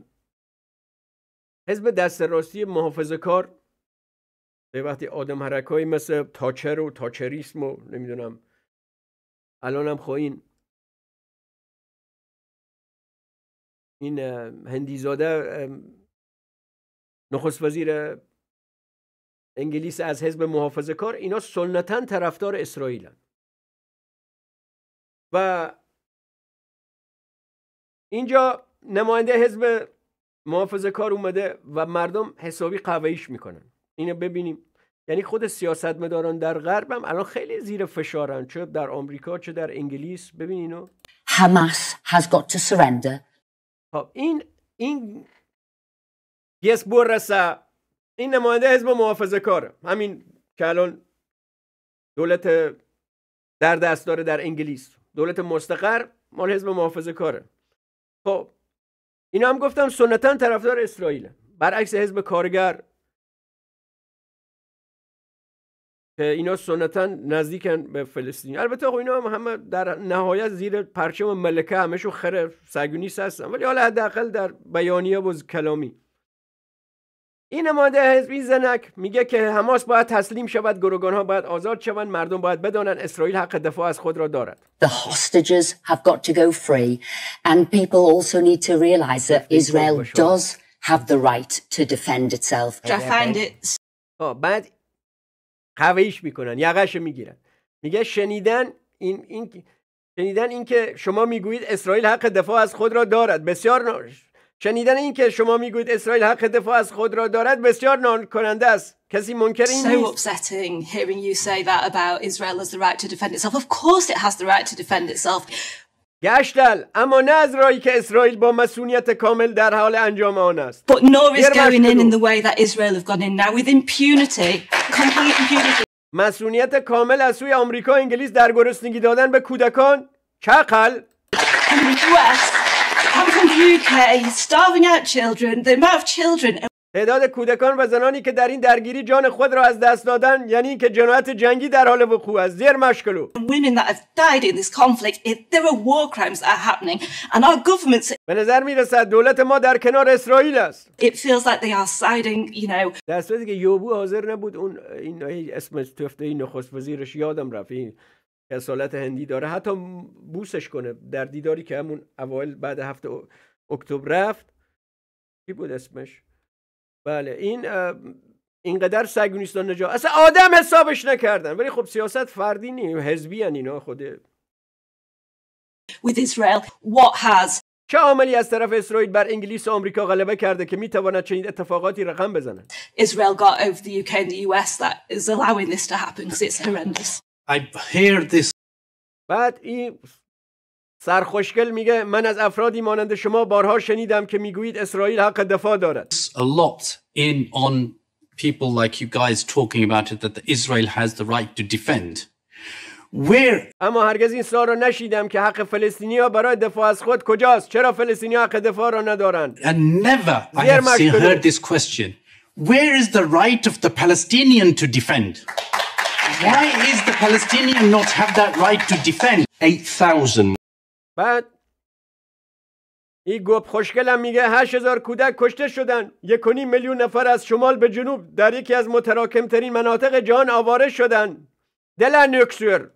حزب دست راستی محافظ کار به وقتی آدم حرکایی مثل تاچر و تاچریسم و نمیدونم الانم هم خب این این هندیزاده نخست وزیر انگلیس از حزب محافظه کار اینا سنتا طرفدار اسرائیلن و اینجا نماینده حزب محافظه کار اومده و مردم حسابی قویش میکنن اینو ببینیم یعنی خود سیاستمداران در غرب هم الان خیلی زیر فشارن چه در آمریکا چه در انگلیس ببین اینو حماس has got to surrender. خب این این یس بورسا این نماینده حزب محافظه کاره همین که الان دولت در دست داره در انگلیس دولت مستقر مال حزب محافظه کاره خب اینا هم گفتم سنتا طرفدار اسرائیل برعکس حزب کارگر که اینا سنتا نزدیکن به فلسطین البته خب اینا هم همه در نهایت زیر پرچم ملکه همشون خره سگونیس هستن ولی حالا حداقل در بیانیه و کلامی این ماده حزبی زنک میگه که حماس باید تسلیم شود گروگان ها باید آزاد شوند مردم باید بدانند اسرائیل حق دفاع از خود را دارد The hostages have got to go free and people also need to realize that Israel does have the right to defend itself. بعد قویش میکنن یقش میگیرن میگه شنیدن این این شنیدن اینکه شما میگویید اسرائیل حق دفاع از خود را دارد بسیار شنیدن اینکه شما میگویید اسرائیل حق دفاع از خود را دارد بسیار نان کننده است کسی منکر این so upsetting hearing you say that about Israel has the right to defend itself of course it has the right to defend itself گشتل اما نظری که اسرائیل با مسئولیت کامل در حال انجام آن است but nor is going in in the way that Israel have gone in now with impunity complete impunity مسئولیت کامل از سوی آمریکا و انگلیس در گرسنگی دادن به کودکان چقل تعداد کودکان و زنانی که در این درگیری جان خود را از دست دادن یعنی اینکه جنایت جنگی در حال وقوع است زیر مشکلو به نظر می رسد دولت ما در کنار اسرائیل است در که یوبو حاضر نبود اون این اسم تفته نخست وزیرش یادم رفت این هندی داره حتی بوسش کنه در دیداری که همون اوایل بعد هفته اکتبر رفت کی بود اسمش بله این اینقدر سگونیستان نجا اصلا آدم حسابش نکردن ولی خب سیاست فردی نی حزبی هن اینا خوده With Israel, what has... چه عاملی از طرف اسرائیل بر انگلیس و آمریکا غلبه کرده که میتواند چنین اتفاقاتی رقم بزند Israel got over the UK and the US that is allowing this to happen because it's horrendous I hear this بعد این سرخوشگل میگه من از افرادی مانند شما بارها شنیدم که میگویید اسرائیل حق دفاع دارد. A lot in on people like you guys talking about it that Israel has the right to defend. Where اما هرگز این سوال را نشیدم که حق برای دفاع از خود کجاست؟ چرا حق دفاع را ندارند؟ And never I have seen, heard this question. Where is the right of the Palestinian to defend? Why is the Palestinian not have that right to defend? 8,000 بعد این گپ خوشگلم میگه هزار کودک کشته شدن یک میلیون نفر از شمال به جنوب در یکی از متراکم ترین مناطق جهان آواره شدن دل نکسور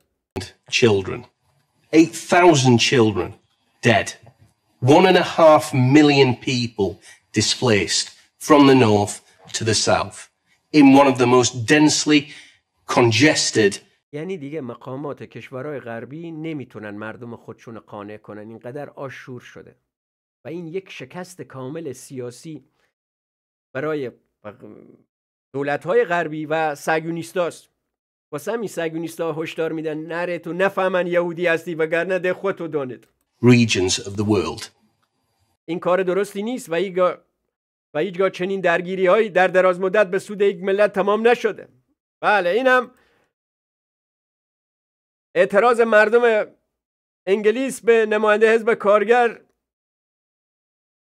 children 8000 children dead one and a half million people displaced from the north to the south in one of the most densely congested یعنی دیگه مقامات کشورهای غربی نمیتونن مردم خودشون قانع کنن اینقدر آشور شده و این یک شکست کامل سیاسی برای دولتهای غربی و سگیونیستاست واسه همین ها هشدار میدن نره تو نفهمن یهودی هستی وگرنه ده خودتو داند Regions of the world. این کار درستی نیست و ایگا و هیچگاه چنین درگیری در دراز مدت به سود یک ملت تمام نشده بله اینم اعتراض مردم انگلیس به نماینده حزب کارگر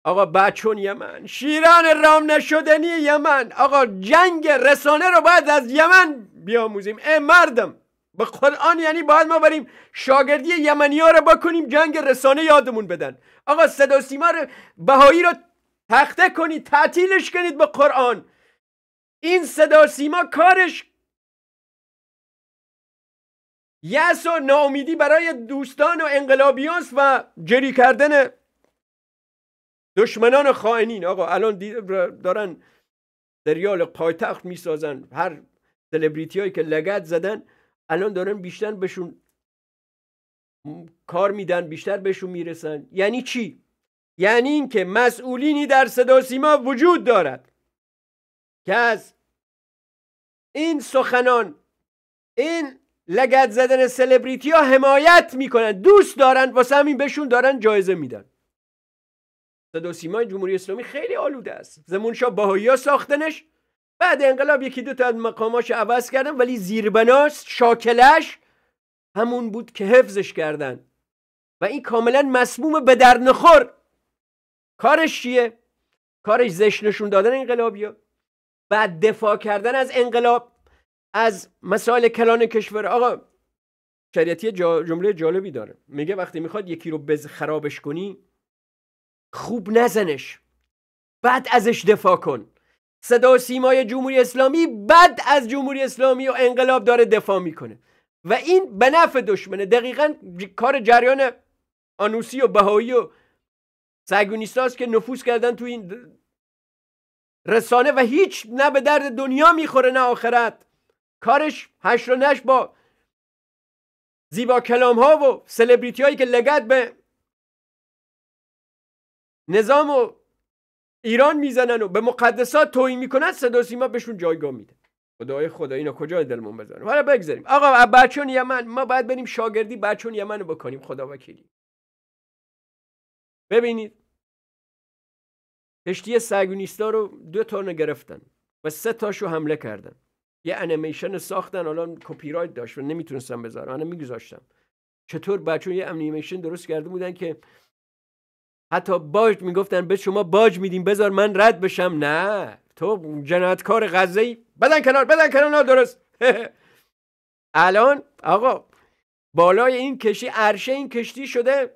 آقا بچون یمن شیران رام نشدنی یمن آقا جنگ رسانه رو باید از یمن بیاموزیم ای مردم به قرآن یعنی باید ما بریم شاگردی یمنی ها رو بکنیم جنگ رسانه یادمون بدن آقا صدا سیما رو بهایی رو تخته کنید تعطیلش کنید به قرآن این صدا سیما کارش یس و ناامیدی برای دوستان و انقلابیان و جری کردن دشمنان و خائنین آقا الان دارن سریال پایتخت میسازن هر سلبریتی هایی که لگت زدن الان دارن بیشتر بهشون کار میدن بیشتر بهشون میرسن یعنی چی یعنی اینکه مسئولینی در صدا سیما وجود دارد که از این سخنان این لگت زدن سلبریتی ها حمایت میکنن دوست دارن واسه همین بهشون دارن جایزه میدن صدا سیمای جمهوری اسلامی خیلی آلوده است زمونشا باهایی ها ساختنش بعد انقلاب یکی دو تا مقاماش عوض کردن ولی زیربناست شاکلش همون بود که حفظش کردن و این کاملا مسموم به نخور. کارش چیه؟ کارش زشنشون نشون دادن ها بعد دفاع کردن از انقلاب از مسائل کلان کشور آقا شریعتی جا جمله جالبی داره میگه وقتی میخواد یکی رو بز خرابش کنی خوب نزنش بعد ازش دفاع کن صدا و سیمای جمهوری اسلامی بعد از جمهوری اسلامی و انقلاب داره دفاع میکنه و این به نفع دشمنه دقیقا کار جریان آنوسی و بهایی و سگونیستاست که نفوذ کردن تو این رسانه و هیچ نه به درد دنیا میخوره نه آخرت کارش هش نش با زیبا کلام ها و سلبریتی هایی که لگت به نظام و ایران میزنن و به مقدسات توهین میکنن صدا سیما بهشون جایگاه میده خدای خدا اینا کجا دلمون بزنیم حالا بگذاریم آقا بچون یمن ما باید بریم شاگردی بچون یمن بکنیم خدا وکیلی ببینید کشتی سگونیستا رو دو تا گرفتن و سه تاشو حمله کردن یه انیمیشن ساختن حالا کپی رایت داشت و نمیتونستم بذارم من میگذاشتم چطور بچون یه انیمیشن درست کرده بودن که حتی باج میگفتن به شما باج میدیم بذار من رد بشم نه تو جنایتکار غزه ای بدن کنار بدن کنار درست [laughs] الان آقا بالای این کشتی عرشه این کشتی شده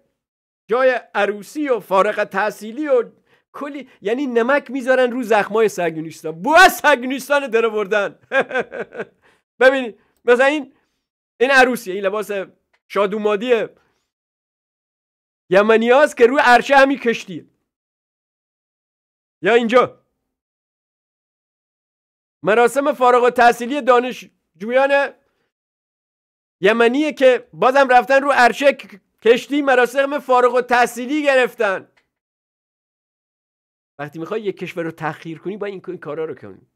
جای عروسی و فارغ تحصیلی و کلی یعنی نمک میذارن رو زخمای سگونیستان بو سگونیستان داره بردن [laughs] ببینید مثلا این این عروسیه این لباس شادومادیه یمنی هاست که روی عرشه همین کشتیه یا اینجا مراسم فارغ و تحصیلی دانشجویان یمنیه که بازم رفتن رو عرشه کشتی مراسم فارغ و تحصیلی گرفتن وقتی میخوای یک کشور رو تخخیر کنی باید این کارا رو کنی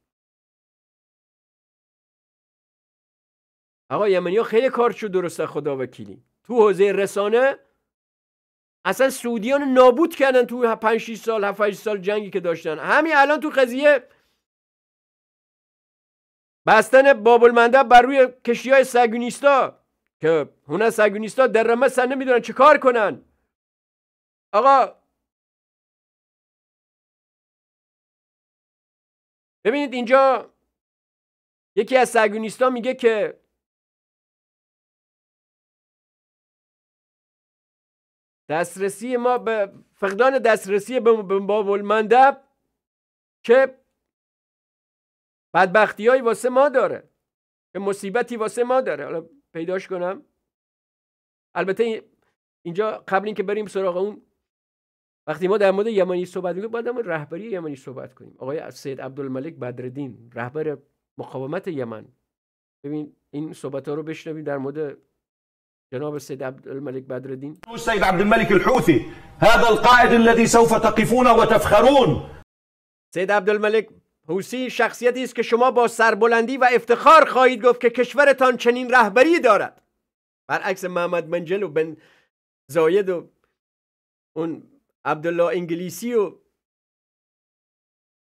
آقا یمنی ها خیلی کار شد درسته خدا وکیلی تو حوزه رسانه اصلا سعودیان نابود کردن تو 5 سال 7 سال جنگی که داشتن همین الان تو قضیه بستن بابل منده بر روی کشی های سگونیستا که هنر سگونیستا در رمه سن نمیدونن چه کار کنن آقا ببینید اینجا یکی از سرگونیستا میگه که دسترسی ما به فقدان دسترسی به باب المندب که بدبختی های واسه ما داره که مصیبتی واسه ما داره حالا پیداش کنم البته اینجا قبل اینکه بریم سراغ اون وقتی ما در مورد یمنی صحبت میکنیم باید در رهبری یمنی صحبت کنیم آقای سید عبدالملک بدردین رهبر مقاومت یمن ببین این صحبت ها رو بشنویم در مورد جناب سید عبدالملک بدردین سید عبدالملک هذا القائد الذی سوف تقفون وتفخرون سید عبدالملک حوسی شخصیتی است که شما با سربلندی و افتخار خواهید گفت که کشورتان چنین رهبری دارد برعکس محمد منجل و بن زاید و اون عبدالله انگلیسی و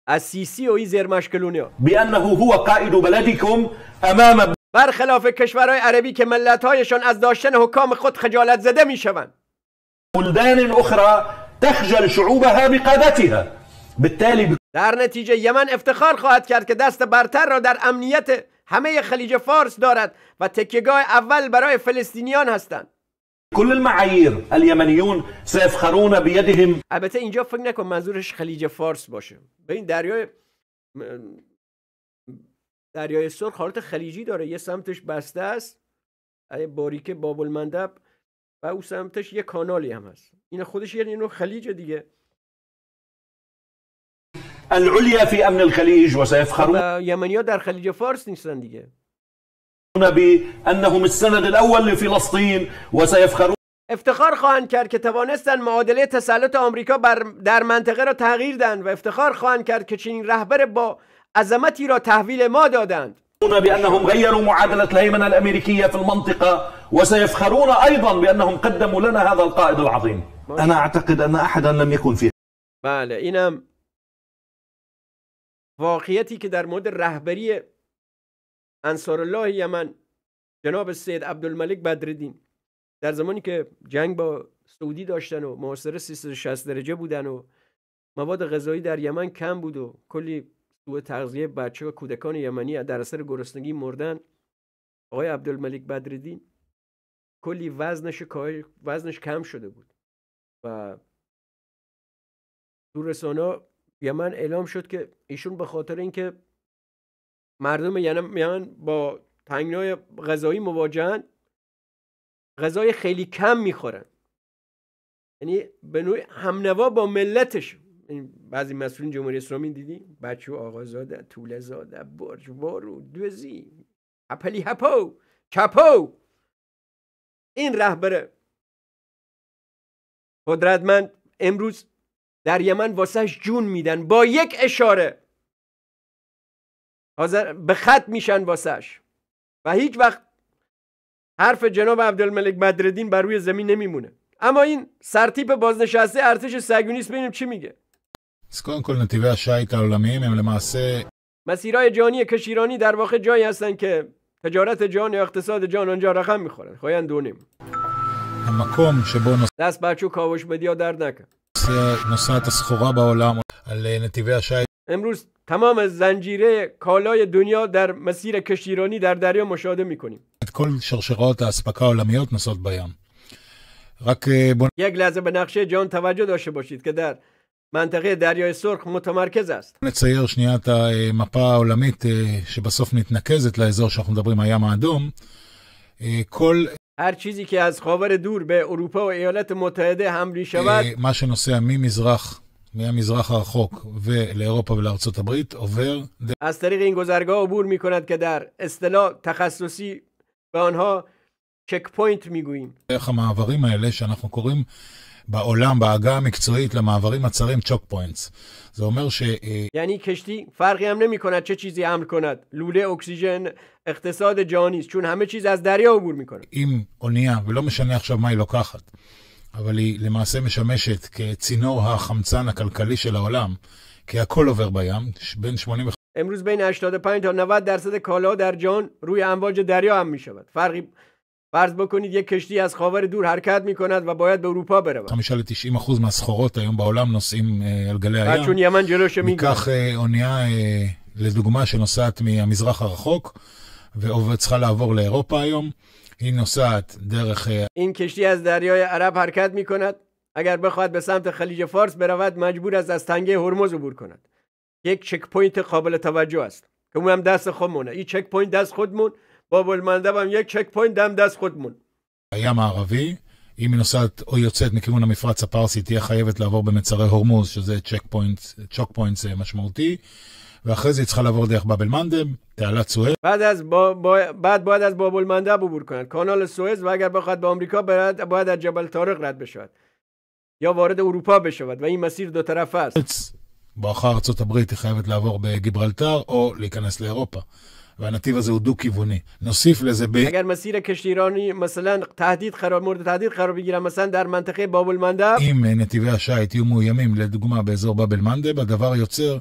اسیسی و این زیرمشکلونه بانه هو قائد بلدکم امام برخلاف کشورهای عربی که ملتهایشان از داشتن حکام خود خجالت زده میشوند بلدان اخرى تخجل شعوبها بقادتها بالتالي در نتیجه یمن افتخار خواهد کرد که دست برتر را در امنیت همه خلیج فارس دارد و تکیگاه اول برای فلسطینیان هستند کل المعایر الیمنیون سیفخرون بیدهم البته اینجا فکر نکن منظورش خلیج فارس باشه به این دریای دریای سرخ حالت خلیجی داره یه سمتش بسته است باریکه باب المندب و او سمتش یه کانالی هم هست این خودش یه یعنی نوع خلیج دیگه العلیا فی امن الخلیج وسیفخرون در خلیج فارس نیستن دیگه بأنهم السند الأول لفلسطين وسيفخرون افتخار خواهند کرد که توانستند معادله تسلط آمریکا بر در منطقه را تغییر دهند و افتخار خواهند کرد که چنین رهبر با عظمتی را تحویل ما دادند بأنهم غيروا معادلة الهيمنة الأمريكية في المنطقة وسيفخرون أيضا بأنهم قدموا لنا هذا القائد العظيم أنا أعتقد أن أحدا لم يكن فيه بله اینم واقعیتی که در مورد رهبری انصار الله یمن جناب سید عبدالملک بدردین در زمانی که جنگ با سعودی داشتن و محاصره 360 درجه بودن و مواد غذایی در یمن کم بود و کلی سوء تغذیه بچه و کودکان یمنی در اثر گرسنگی مردن آقای عبدالملک بدردین کلی وزنش, وزنش کم شده بود و تو رسانه یمن اعلام شد که ایشون به خاطر اینکه مردم یمن یعنی با تنگنای غذایی مواجهن غذای خیلی کم میخورن یعنی به نوعی همنوا با ملتش بعضی مسئولین جمهوری اسلامی دیدی بچه و آقا زاده طول زاده برج وارو دوزی هپلی هپو چپو این رهبر قدرتمند امروز در یمن واسهش جون میدن با یک اشاره حاضر به خط میشن واسش و هیچ وقت حرف جناب عبدالملک بدردین بر روی زمین نمیمونه اما این سرتیپ بازنشسته ارتش سگونیست ببینیم چی میگه مسیرهای جانی کشیرانی در واقع جایی هستن که تجارت جان یا اقتصاد جان آنجا رقم میخورن خواین خب، یعنی دونیم دست بچو کاوش بدیا درد نکن امروز تمام زنجیره کالای دنیا در مسیر کشتیرانی در دریا مشاهده میکنیم کل شرشقات האספקה העולמיות נוסעות בים. רק یک لحظه به نقشه جان توجه داشته باشید که در منطقه دریای سرخ متمرکز است. نتصیر شنیات مپا علمیت شبسوف نتنکزت لازور شخم دبریم מדברים, آدم کل eh, هر چیزی که از خاور دور به اروپا و ایالات متحده حملی شود eh, ما می مزرخ מהמזרח اروپا ולאירופה اوور از طریق این گذرگاه عبور می که در اصطلاح تخصصی به آنها چک پوینت میگوییم. דרך که ما שאנחנו با בעולם, בעגה המקצועית למעברים הצרים צ'וק פוינטס. זה אומר ש... یعنی کشتی فرقی هم نمی کند چه چیزی حمل کند. لوله اکسیژن اقتصاد جانی چون همه چیز از دریا عبور میکنه این אם אונייה, مشنه משנה עכשיו מה که אבל היא למעשה משמשת כצינור החמצן הכלכלי של העולם, כי הכל עובר בים, בין 85... امروز بین 85 تا 90 درصد کالا در جان روی امواج دریا هم می شود فرقی فرض بکنید یک کشتی از خاور دور حرکت می کند و باید به اروپا برود 5 ل 90 אחוז מהסחורות היום בעולם נוסעים על גלי הים. چون یمن جلوش می ניקח אונייה לדוגמה שנוסעת מהמזרח הרחוק וצריכה לעבור לאירופה היום. این نوسات درخیا این کشتی از دریای عرب حرکت می کند اگر بخواد به سمت خلیج فارس برود مجبور است از تنگه هرمز عبور کند یک چک پوینت قابل توجه است که اون هم دست خودمونه این چک پوینت دست خودمون باب هم یک چک پوینت دم دست خودمون ایام عربی این היא נוסעת או יוצאת מכיוון המפרץ הפרסי, תהיה חייבת לעבור במצרי הורמוז, שזה צ'ק פוינט, צ'וק פוינט ואחרי זה היא צריכה לעבור דרך באבל אל-מנדב, תעלת סואץ. بعد باید בועד باب المنده בועד کند کانال سوئز و اگر بخواد به آمریکا בועד בועד از جبل طارق رد بشود یا وارد اروپا بشود و این مسیر دو طرف است באחר ארצות הברית היא חייבת לעבור בגיברלטר או להיכנס לאירופה. והנתיב הזה הוא דו-כיווני. נוסיף לזה ב... אגר מסיר קשטירני, מסלן, תהדיד חרב, מורד תהדיד חרב בגילה מסלן דר מנתחי באבל מנדב. אם אה, נתיבי השיט יהיו מאוימים, לדוגמה באזור באבל מנדב, הדבר יוצר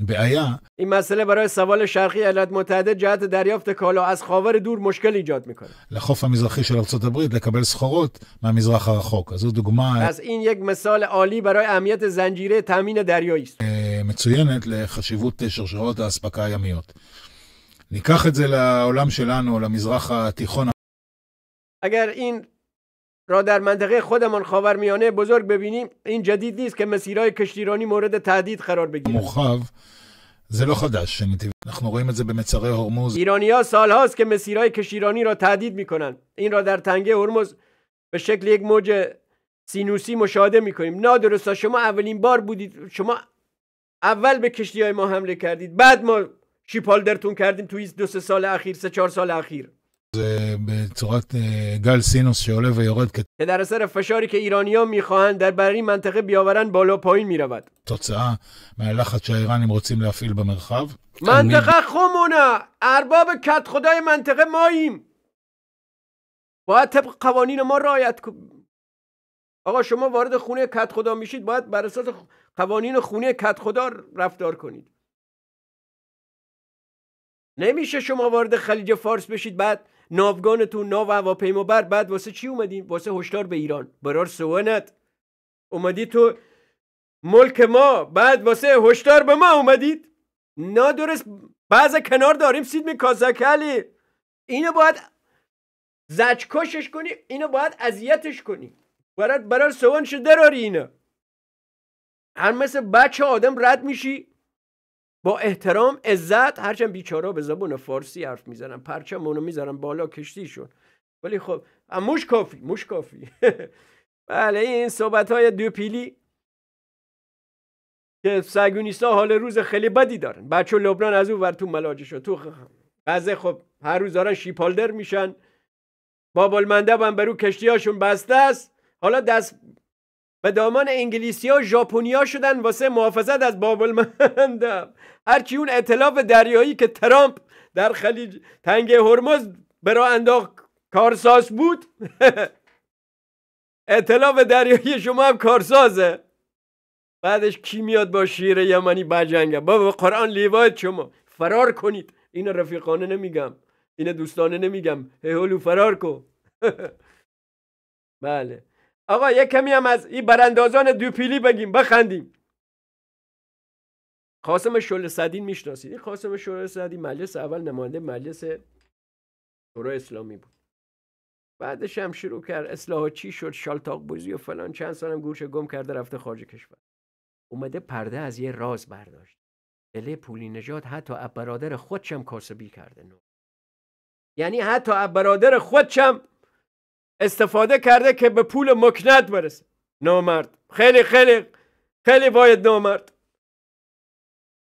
בעיה. این مسئله برای سوال شرقی ایالات متحده جهت دریافت کالا از خاور دور مشکل ایجاد میکنه. لخوف המזרחי של ארצות הברית לקבל סחורות מהמזרח הרחוק. אז זו דוגמה... אז این یک مثال عالی برای اهمیت زنجیره تامین دریایی است. מצוינת לחשיבות שרשרות האספקה הימיות. ניקח את זה לעולם שלנו, למזרח התיכון. اگر این را در منطقه خودمان خاورمیانه بزرگ ببینیم این جدید نیست که مسیرهای کشتیرانی مورد تهدید قرار بگیرد مخاو זה לא חדש, به ایرانیا سالهاست که مسیرهای کشتیرانی را تهدید میکنند. این را در تنگه هرمز به شکل یک موج سینوسی مشاهده میکنیم. نادرست شما اولین بار بودید. شما اول به کشتی های ما حمله کردید. بعد ما شیپالدرتون کردیم توی دو سال اخیر، سه چهار سال اخیر. זה در اثر فشاری که ایرانیان میخواهند در برای منطقه بیاورن بالا پایین میرود. מהלחץ שהאיראנים רוצים להפעיל במרחב. منطقه خمونه ارباب کت خدای منطقه ماییم باید طبق قوانین ما رعایت آقا شما وارد خونه کت خدا میشید باید بر اساس قوانین خونه کت خدا رفتار کنید نمیشه شما وارد خلیج فارس بشید بعد تو ناو هواپیما بر بعد واسه چی اومدین واسه هشدار به ایران برار سوانت اومدی تو ملک ما بعد واسه هشدار به ما اومدید نادرست بعض کنار داریم سید می کازاکلی اینو باید زجکشش کنی اینو باید اذیتش کنی برات برار سوانش دراری اینو هر مثل بچه آدم رد میشی با احترام عزت هرچند بیچارا به زبون فارسی حرف میزنن اونو میزنن بالا کشتیشون ولی خب موش کافی موش کافی [laughs] بله این صحبت های دوپیلی که سگونیستا حال روز خیلی بدی دارن بچه لبنان از اون ور تو شد، تو غزه خب هر روز دارن شیپالدر میشن مندب هم برو کشتیاشون بسته است حالا دست به دامان انگلیسی ها ژاپنیا شدن واسه محافظت از بابل هر هرچی اون اطلاف دریایی که ترامپ در خلیج تنگ هرمز برا انداخت کارساز بود [laughs] اطلاف دریایی شما هم کارسازه بعدش کی میاد با شیر یمنی بجنگه بابا قرآن لیوایت شما فرار کنید این رفیقانه نمیگم این دوستانه نمیگم هلو فرار کن [laughs] بله آقا یه کمی هم از این براندازان دوپیلی بگیم بخندیم قاسم شل صدین میشناسید این قاسم شل صدین مجلس اول نماینده مجلس شورای اسلامی بود بعدش هم شروع کرد اصلاح چی شد شالتاق بوزی و فلان چند سالم گوش گم کرده رفته خارج کشور اومده پرده از یه راز برداشت دله پولی نجات حتی برادر خودشم کاسبی کرده یعنی حتی برادر خودشم استفاده کرده که به پول مکنت برسه نامرد خیلی خیلی خیلی باید نامرد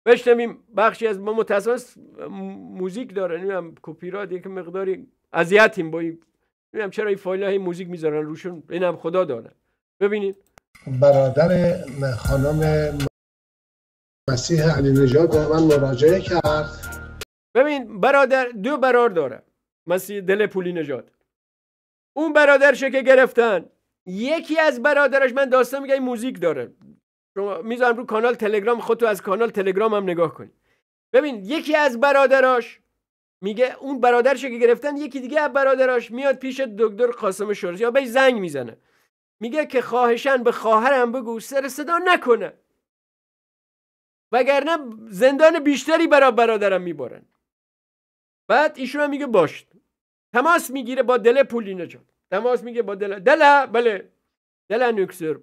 بشنویم بخشی از ما متاسفانه موزیک داره نمیم کپی را یک مقداری اذیتیم با این چرا این فایل های موزیک میذارن روشون اینم خدا داره ببینید برادر خانم مسیح علی نجات من مراجعه کرد ببین برادر دو برار داره مسیح دل پولی نجات اون برادرشه که گرفتن یکی از برادرش من داستان این موزیک داره شما میذارم رو کانال تلگرام خودتو از کانال تلگرام هم نگاه کنی ببین یکی از برادراش میگه اون برادرش که گرفتن یکی دیگه از برادراش میاد پیش دکتر قاسم شورس یا به زنگ میزنه میگه که خواهشن به خواهرم بگو سر صدا نکنه وگرنه زندان بیشتری برا برادرم میبارن بعد ایشون میگه باش تماس میگیره با دل پولی نجات تماس میگه با دل دل بله دل نکسر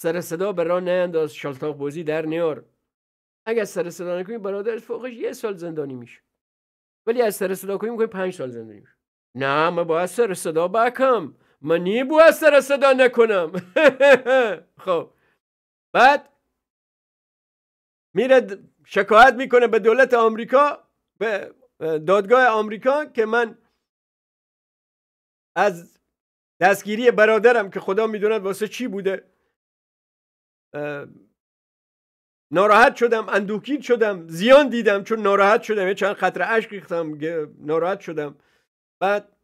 سر صدا به راه انداز شلتاق بازی در نیار اگر سر صدا نکنی برادرش فوقش یه سال زندانی میشه ولی از سر صدا کنی میکنی پنج سال زندانی میشه نه من باید سر صدا بکم من نی باید سر صدا نکنم [laughs] خب بعد میره شکایت میکنه به دولت آمریکا به دادگاه آمریکا که من از دستگیری برادرم که خدا میدوند واسه چی بوده ناراحت شدم اندوکید شدم زیان دیدم چون ناراحت شدم یه چند خطر عشق ریختم ناراحت شدم بعد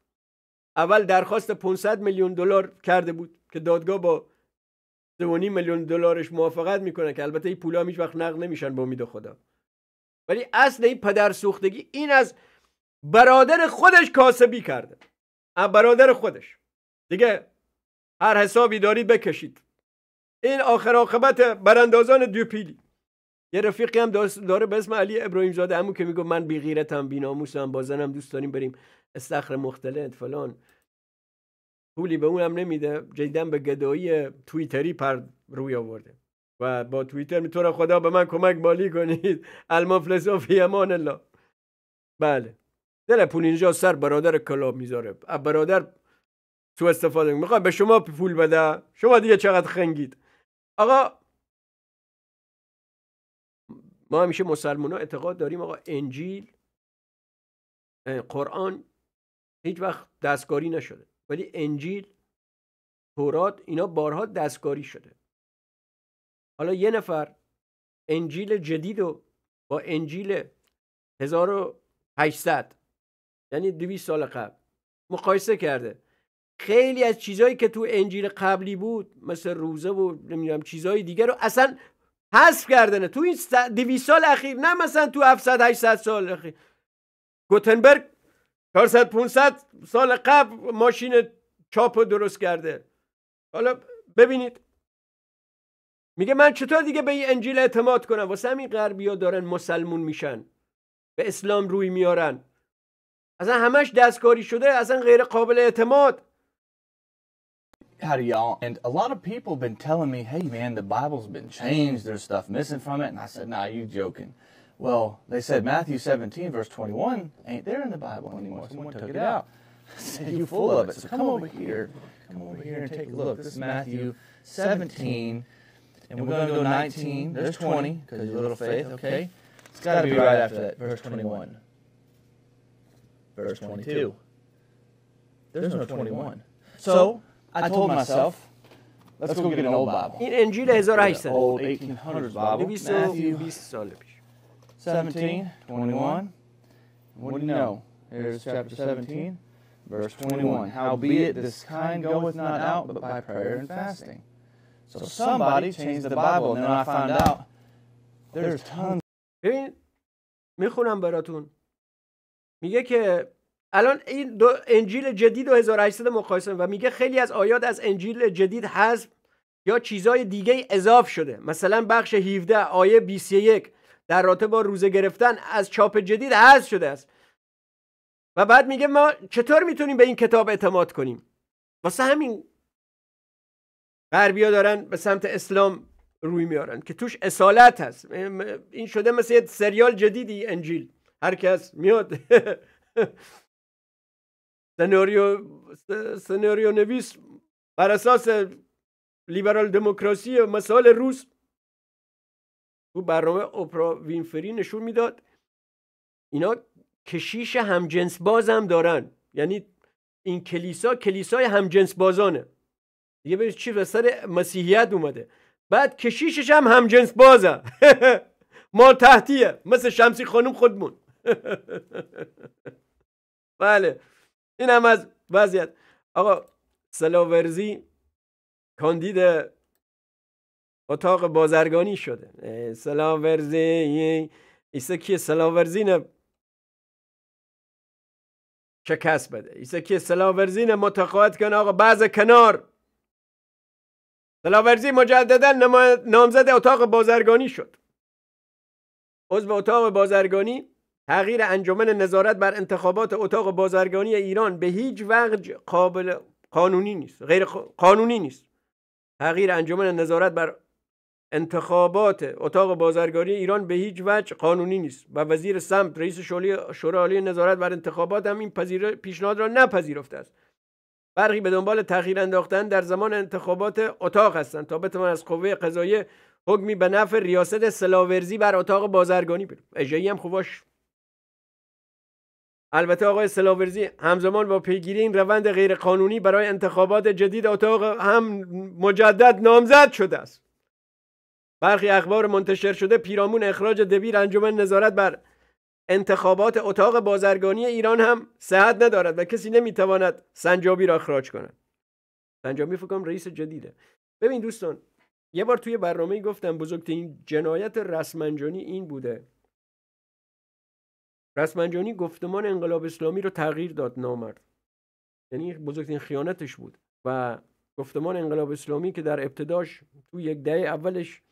اول درخواست 500 میلیون دلار کرده بود که دادگاه با 3.5 میلیون دلارش موافقت میکنه که البته این پولا هیچ وقت نقد نمیشن به امید خدا ولی اصل این پدر سوختگی این از برادر خودش کاسبی کرده برادر خودش دیگه هر حسابی دارید بکشید این آخر آقابت براندازان دیوپیلی یه رفیقی هم داره به اسم علی ابراهیم زاده همون که میگو من بی غیرتم بی ناموسم با زنم دوست داریم بریم استخر مختلط فلان پولی به اونم نمیده جدیدن به گدایی تویتری پر روی آورده و با توییتر میتونه خدا به من کمک مالی کنید [laughs] المفلسو فی امان الله بله دل پول اینجا سر برادر کلاب میذاره برادر تو استفاده میخواد به شما پول بده شما دیگه چقدر خنگید آقا ما همیشه مسلمان ها اعتقاد داریم آقا انجیل قرآن هیچ وقت دستکاری نشده ولی انجیل تورات اینا بارها دستکاری شده حالا یه نفر انجیل جدید و با انجیل 1800 یعنی 200 سال قبل مقایسه کرده خیلی از چیزهایی که تو انجیل قبلی بود مثل روزه و نمیدونم چیزهای دیگه رو اصلا حذف کردنه تو این 200 سال اخیر نه مثلا تو 700 800 سال اخیر گوتنبرگ 400 500 سال قبل ماشین چاپ درست کرده حالا ببینید میگه من چطور دیگه به این انجیل اعتماد کنم واسه همین غربیا دارن مسلمون میشن به اسلام روی میارن اصلا همش دستکاری شده اصلا غیر قابل اعتماد How do y'all? And a lot of people been telling me, hey man, the Bible's been changed. There's stuff missing from it. And I said, nah, you joking. Well, they said Matthew 17, verse 21, ain't there in the Bible anymore. Someone took it out. [laughs] I said, you full of it. So come over here. Come over here and take a look. This is Matthew 17. And we're going to go 19. There's 20, because a little faith, okay? It's got to be right after that, verse 21 verse 22. There's, There's no 21. So I told myself, let's go get an old Bible. In Judaizoraisan. Old 1800s Bible. Matthew 17, 21. What do you know? Here's chapter 17, verse 21. Howbeit this kind goeth not out, but by prayer and fasting. So somebody changed the Bible, and then I found out there's tons. میخونم براتون میگه که الان این دو انجیل جدید و 1800 مقایسه و میگه خیلی از آیات از انجیل جدید هست یا چیزای دیگه اضاف شده مثلا بخش 17 آیه 21 در رابطه با روزه گرفتن از چاپ جدید حذف شده است و بعد میگه ما چطور میتونیم به این کتاب اعتماد کنیم واسه همین غربیا دارن به سمت اسلام روی میارن که توش اصالت هست این شده مثل یه سریال جدیدی انجیل هر کس میاد [laughs] سناریو سناریو نویس بر اساس لیبرال دموکراسی مثال روس تو برنامه اوپرا وینفری نشون میداد اینا کشیش همجنس باز هم دارن یعنی این کلیسا کلیسای همجنس بازانه دیگه به چی سر مسیحیت اومده بعد کشیشش هم جنس بازه [laughs] ما تحتیه مثل شمسی خانم خودمون [laughs] بله این هم از وضعیت آقا سلاورزی کاندید اتاق بازرگانی شده سلاورزی ایسا نه چه شکست بده ایسا سلاورزی نه متقاعد کنه آقا بعض کنار سلاورزی مجددا نامزد اتاق بازرگانی شد عضو اتاق بازرگانی تغییر انجمن نظارت بر انتخابات اتاق بازرگانی ایران به هیچ وجه قابل قانونی نیست غیر قانونی نیست تغییر انجمن نظارت بر انتخابات اتاق بازرگانی ایران به هیچ وجه قانونی نیست و وزیر سمت رئیس شورای نظارت بر انتخابات هم این پیشنهاد را نپذیرفته است برخی به دنبال تغییر انداختن در زمان انتخابات اتاق هستند تا بتوان از قوه قضاییه حکمی به نفع ریاست سلاورزی بر اتاق بازرگانی هم خوباش البته آقای سلاورزی همزمان با پیگیری این روند غیرقانونی برای انتخابات جدید اتاق هم مجدد نامزد شده است برخی اخبار منتشر شده پیرامون اخراج دبیر انجمن نظارت بر انتخابات اتاق بازرگانی ایران هم صحت ندارد و کسی نمیتواند سنجابی را اخراج کند سنجابی فکرم رئیس جدیده ببین دوستان یه بار توی برنامه گفتم بزرگترین جنایت رسمنجانی این بوده رسمنجانی گفتمان انقلاب اسلامی رو تغییر داد نامرد یعنی بزرگترین خیانتش بود و گفتمان انقلاب اسلامی که در ابتداش تو یک دهه اولش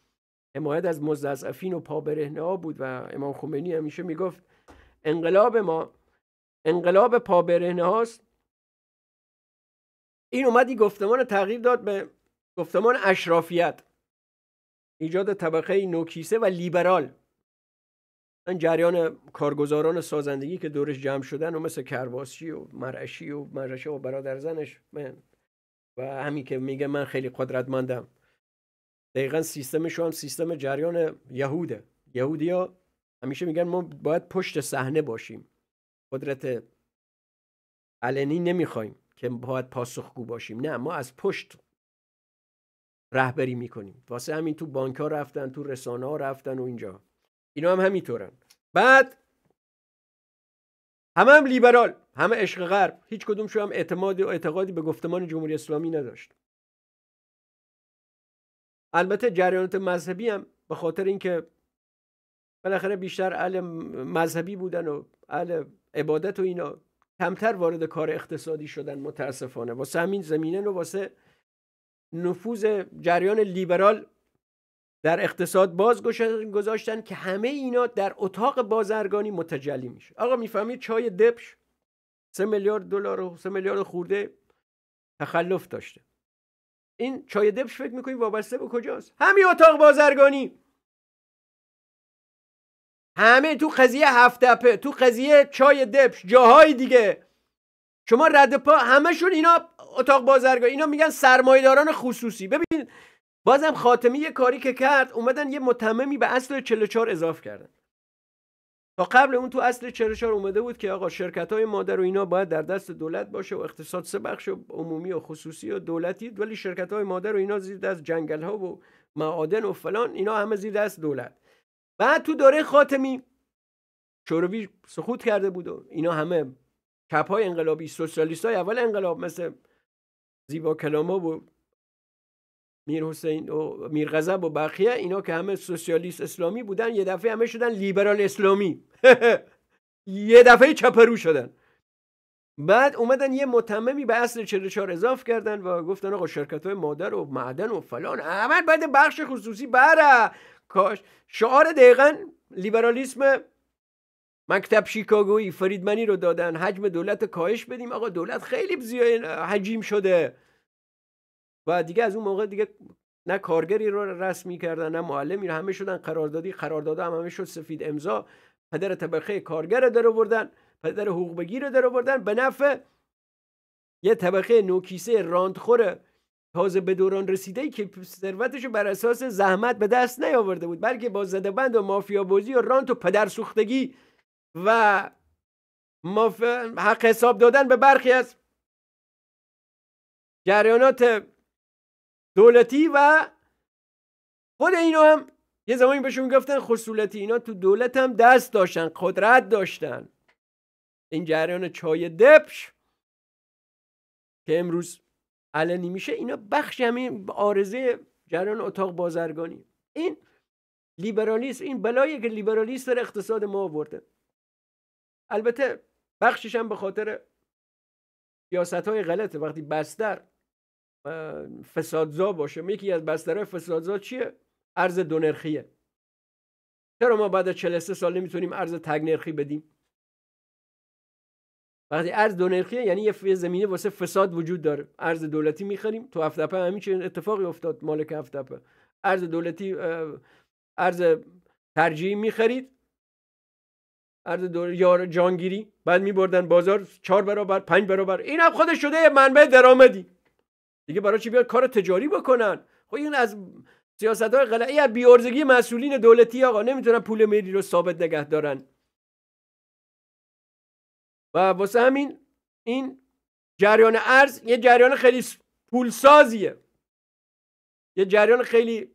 حمایت از مزدعفین و پابرهنه ها بود و امام خمینی همیشه میگفت انقلاب ما انقلاب پابرهنه هاست این اومدی گفتمان تغییر داد به گفتمان اشرافیت ایجاد طبقه نوکیسه و لیبرال این جریان کارگزاران سازندگی که دورش جمع شدن و مثل کرواسی و مرعشی و مرعشی و برادر زنش من و همین که میگه من خیلی قدرتمندم دقیقا سیستمش هم سیستم جریان یهوده یهودیا همیشه میگن ما باید پشت صحنه باشیم قدرت علنی نمیخوایم که باید پاسخگو باشیم نه ما از پشت رهبری میکنیم واسه همین تو بانک ها رفتن تو رسانه ها رفتن و اینجا اینا هم همینطورن بعد همه هم لیبرال همه عشق غرب هیچ کدوم هم اعتماد و اعتقادی به گفتمان جمهوری اسلامی نداشت البته جریانات مذهبی هم به خاطر اینکه بالاخره بیشتر اهل مذهبی بودن و اهل عبادت و اینا کمتر وارد کار اقتصادی شدن متاسفانه واسه همین زمینه نو واسه نفوذ جریان لیبرال در اقتصاد باز گذاشتن که همه اینا در اتاق بازرگانی متجلی میشه آقا میفهمید چای دبش سه میلیارد دلار و سه میلیارد خورده تخلف داشته این چای دبش فکر میکنید وابسته به کجاست همین اتاق بازرگانی همه تو قضیه هفتپه تو قضیه چای دبش جاهای دیگه شما رد پا همشون اینا اتاق بازرگانی اینا میگن سرمایداران خصوصی ببینید بازم خاتمی یه کاری که کرد اومدن یه متممی به اصل 44 اضاف کردن تا قبل اون تو اصل 44 اومده بود که آقا شرکت های مادر و اینا باید در دست دولت باشه و اقتصاد سه بخش و عمومی و خصوصی و دولتی ولی شرکت های مادر و اینا زیر دست جنگل ها و معادن و فلان اینا همه زیر دست دولت بعد تو دوره خاتمی شوروی سخوت کرده بود و اینا همه کپ های انقلابی سوسیالیست های اول انقلاب مثل زیبا کلاما و میر حسین و میر غضب و بقیه اینا که همه سوسیالیست اسلامی بودن یه دفعه همه شدن لیبرال اسلامی [laughs] یه دفعه چپرو شدن بعد اومدن یه متممی به اصل 44 اضاف کردن و گفتن آقا شرکت های مادر و معدن و فلان اول بعد بخش خصوصی بره کاش شعار دقیقا لیبرالیسم مکتب شیکاگویی فریدمنی رو دادن حجم دولت کاهش بدیم آقا دولت خیلی زیاد حجیم شده و دیگه از اون موقع دیگه نه کارگری رو رسمی کردن نه معلمی رو همه شدن قراردادی قرارداد هم همه شد سفید امضا پدر طبقه کارگر رو در آوردن پدر حقوق بگیر رو در آوردن به نفع یه طبقه نوکیسه راندخور تازه به دوران رسیده که ثروتش بر اساس زحمت به دست نیاورده بود بلکه با زده بند و مافیا بازی و رانت و پدر سوختگی و ماف... حق حساب دادن به برخی از جریانات دولتی و خود اینا هم یه زمانی بهشون گفتن خصولتی اینا تو دولت هم دست داشتن قدرت داشتن این جریان چای دبش که امروز علنی میشه اینا بخش همین آرزه جریان اتاق بازرگانی این لیبرالیسم این بلایی که لیبرالیسم در اقتصاد ما آورده البته بخشش هم به خاطر سیاست های غلطه وقتی بستر فسادزا باشه یکی از بسترهای فسادزا چیه ارز دونرخیه چرا ما بعد از 43 سال نمیتونیم ارز تگنرخی بدیم وقتی ارز دونرخیه یعنی یه زمینه واسه فساد وجود داره ارز دولتی میخریم تو هفتپه همین چه اتفاقی افتاد مالک هفتپه ارز دولتی ارز ترجیحی میخرید ارز دور جانگیری بعد میبردن بازار چهار برابر پنج برابر این هم خودش شده منبع درامدی دیگه برای چی بیاد کار تجاری بکنن خب این از سیاست های غلطی از بیارزگی مسئولین دولتی آقا نمیتونن پول ملی رو ثابت نگه دارن و واسه همین این جریان ارز یه جریان خیلی پولسازیه یه جریان خیلی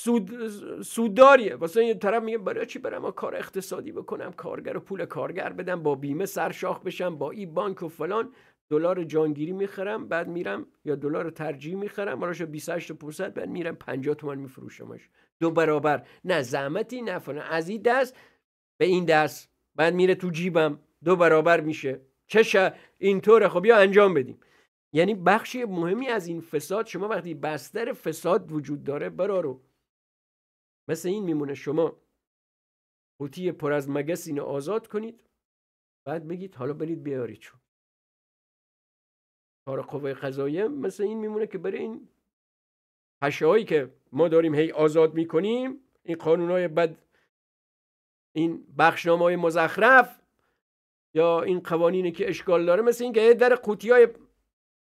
سود، سودداریه واسه یه طرف میگه برای چی برم کار اقتصادی بکنم کارگر و پول کارگر بدم با بیمه سرشاخ بشم با ای بانک و فلان دلار جانگیری میخرم بعد میرم یا دلار ترجیح میخرم حالا 28 بعد میرم 50 تومن میفروشمش دو برابر نه زحمتی نه از این دست به این دست بعد میره تو جیبم دو برابر میشه چه اینطوره خب بیا انجام بدیم یعنی بخشی مهمی از این فساد شما وقتی بستر فساد وجود داره برارو مثل این میمونه شما قوطی پر از مگس اینو آزاد کنید بعد بگید حالا برید بیارید چون کار قوه قضاییه مثل این میمونه که برای این هایی که ما داریم هی آزاد میکنیم این قانون های بد این بخشنامه های مزخرف یا این قوانینی که اشکال داره مثل این که در قوطی های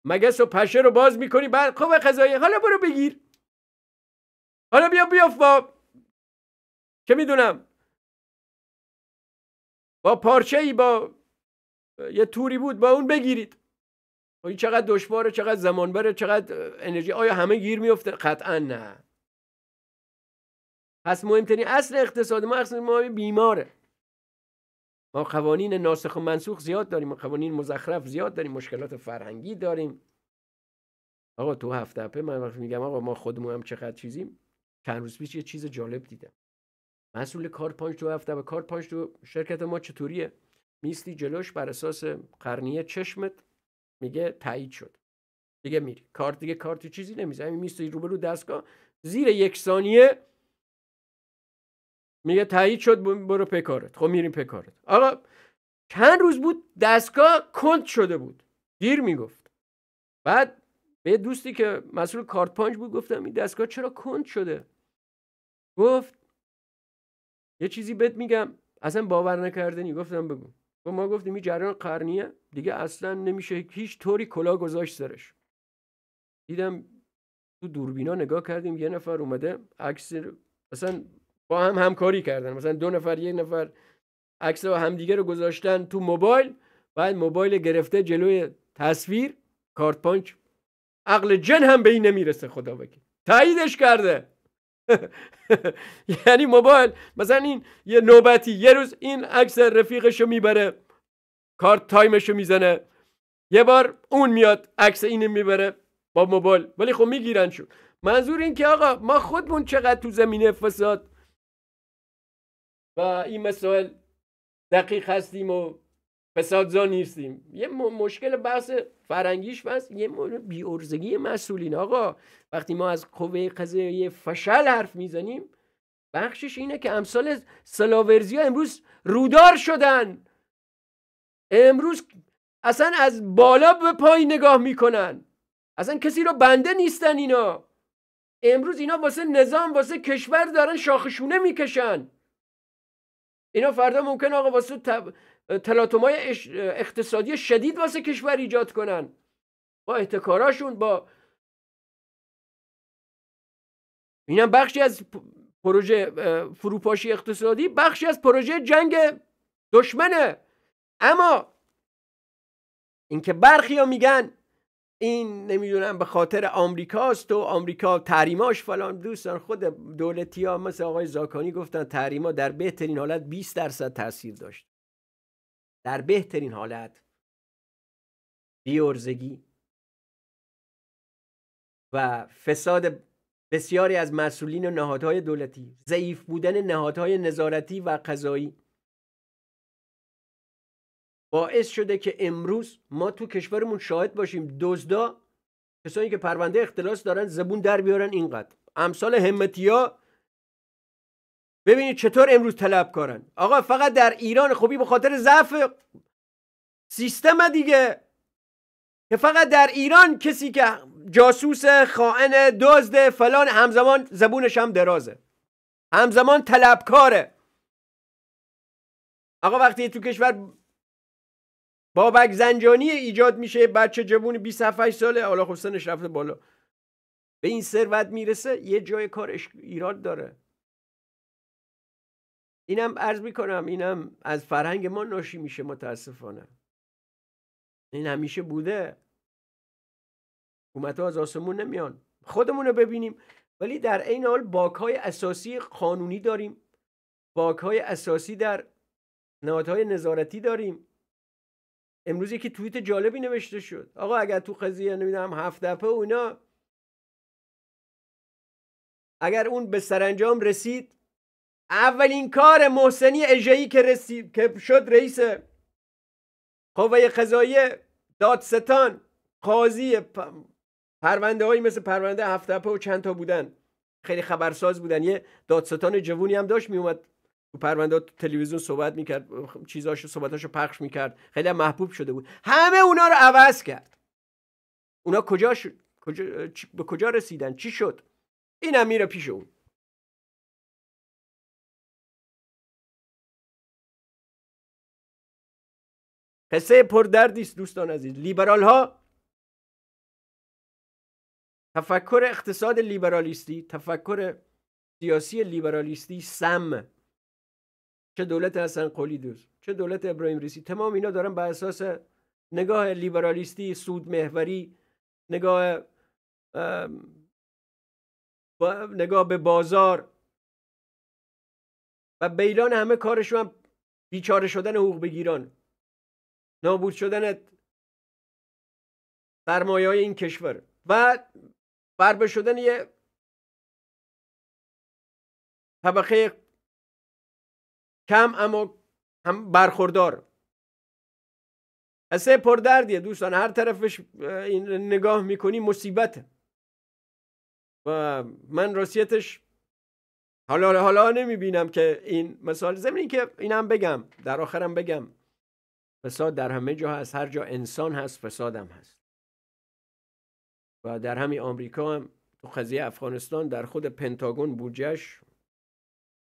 مگس و پشه رو باز میکنی بعد قوه قضاییه حالا برو بگیر حالا بیا بیا با که میدونم با پارچه ای با یه توری بود با اون بگیرید خب این چقدر دشواره چقدر زمان بره چقدر انرژی آیا همه گیر میفته قطعا نه پس مهمترین اصل اقتصاد ما اصل ما بیماره ما قوانین ناسخ و منسوخ زیاد داریم ما قوانین مزخرف زیاد داریم مشکلات فرهنگی داریم آقا تو هفته اپه من وقتی میگم آقا ما خودمون هم چقدر چیزیم چند روز پیش یه چیز جالب دیدم مسئول کار پنج تو هفته و کار پنج تو شرکت ما چطوریه میستی جلوش بر اساس قرنیه چشمت میگه تایید شد دیگه میری کارت دیگه کارتی چیزی نمیزنی میستی روبرو دستگاه زیر یک ثانیه میگه تایید شد برو پکارت خب میریم پکارت آقا چند روز بود دستگاه کند شده بود دیر میگفت بعد به دوستی که مسئول کارت پانچ بود گفتم این دستگاه چرا کند شده گفت یه چیزی بهت میگم اصلا باور نکردنی گفتم بگو و ما گفتیم این جریان قرنیه دیگه اصلا نمیشه هیچ طوری کلا گذاشت سرش دیدم تو دوربینا نگاه کردیم یه نفر اومده عکس مثلا با هم همکاری کردن مثلا دو نفر یک نفر عکس و همدیگه رو گذاشتن تو موبایل بعد موبایل گرفته جلوی تصویر کارت پانچ عقل جن هم به این نمیرسه خدا تاییدش کرده [laughs] یعنی موبایل مثلا این یه نوبتی یه روز این عکس رفیقش رو میبره کارت تایمش رو میزنه یه بار اون میاد عکس اینو میبره با موبایل ولی خب شو منظور این که آقا ما خودمون چقدر تو زمینه فساد و این مسائل دقیق هستیم و فسادزا نیستیم یه مشکل بحث فرنگیش بس یه بی بیارزگی مسئولین آقا وقتی ما از قوه قضیه فشل حرف میزنیم بخشش اینه که امثال سلاورزی ها امروز رودار شدن امروز اصلا از بالا به پای نگاه میکنن اصلا کسی رو بنده نیستن اینا امروز اینا واسه نظام واسه کشور دارن شاخشونه میکشن اینا فردا ممکن آقا واسه های اقتصادی شدید واسه کشور ایجاد کنن با احتکاراشون با اینم بخشی از پروژه فروپاشی اقتصادی بخشی از پروژه جنگ دشمنه اما اینکه ها میگن این نمیدونم به خاطر آمریکاست و آمریکا تحریماش فلان دوستان خود دولتی ها مثل آقای زاکانی گفتن تحریما در بهترین حالت 20 درصد تاثیر داشت در بهترین حالت بیورزگی و فساد بسیاری از مسئولین و نهادهای دولتی ضعیف بودن نهادهای نظارتی و قضایی باعث شده که امروز ما تو کشورمون شاهد باشیم دزدا کسانی که پرونده اختلاس دارن زبون در بیارن اینقدر امثال ها ببینید چطور امروز طلبکارن آقا فقط در ایران خوبی به خاطر ضعف سیستم دیگه که فقط در ایران کسی که جاسوس خائن دزد فلان همزمان زبونش هم درازه همزمان طلبکاره آقا وقتی تو کشور بابک زنجانی ایجاد میشه بچه جوون 27 ساله حالا خب سنش رفته بالا به این ثروت میرسه یه جای کار ایران داره اینم عرض میکنم اینم از فرهنگ ما ناشی میشه متاسفانه این همیشه بوده حکومت ها از آسمون نمیان خودمون رو ببینیم ولی در این حال باک های اساسی قانونی داریم باک های اساسی در نهادهای نظارتی داریم امروز که توییت جالبی نوشته شد آقا اگر تو قضیه نمیدونم هفت دفعه اونا اگر اون به سرانجام رسید اولین کار محسنی اجایی که, رسید که شد رئیس قوه قضاییه دادستان قاضی پ... پرونده هایی مثل پرونده هفته و چند تا بودن خیلی خبرساز بودن یه دادستان جوونی هم داشت میومد تو پرونده تو تلویزیون صحبت میکرد چیزاشو صحبتاشو پخش میکرد خیلی محبوب شده بود همه اونا رو عوض کرد اونا کجا, کجا... به کجا رسیدن چی شد این میره پیش اون قصه پردردی است دوستان عزیز لیبرال ها تفکر اقتصاد لیبرالیستی تفکر سیاسی لیبرالیستی سم چه دولت حسن قولی دوست چه دولت ابراهیم ریسی تمام اینا دارن بر اساس نگاه لیبرالیستی سود محوری نگاه نگاه به بازار و بیلان همه کارشون هم بیچاره شدن حقوق بگیران نابود شدن سرمایه های این کشور و بربه شدن یه طبقه کم اما هم برخوردار اصلا پردردیه دوستان هر طرفش نگاه میکنی مصیبته و من راستیتش حالا حالا نمیبینم که این مثال زمین که اینم بگم در آخرم بگم فساد در همه جا هست هر جا انسان هست فسادم هست و در همین آمریکا هم تو قضیه افغانستان در خود پنتاگون بودجش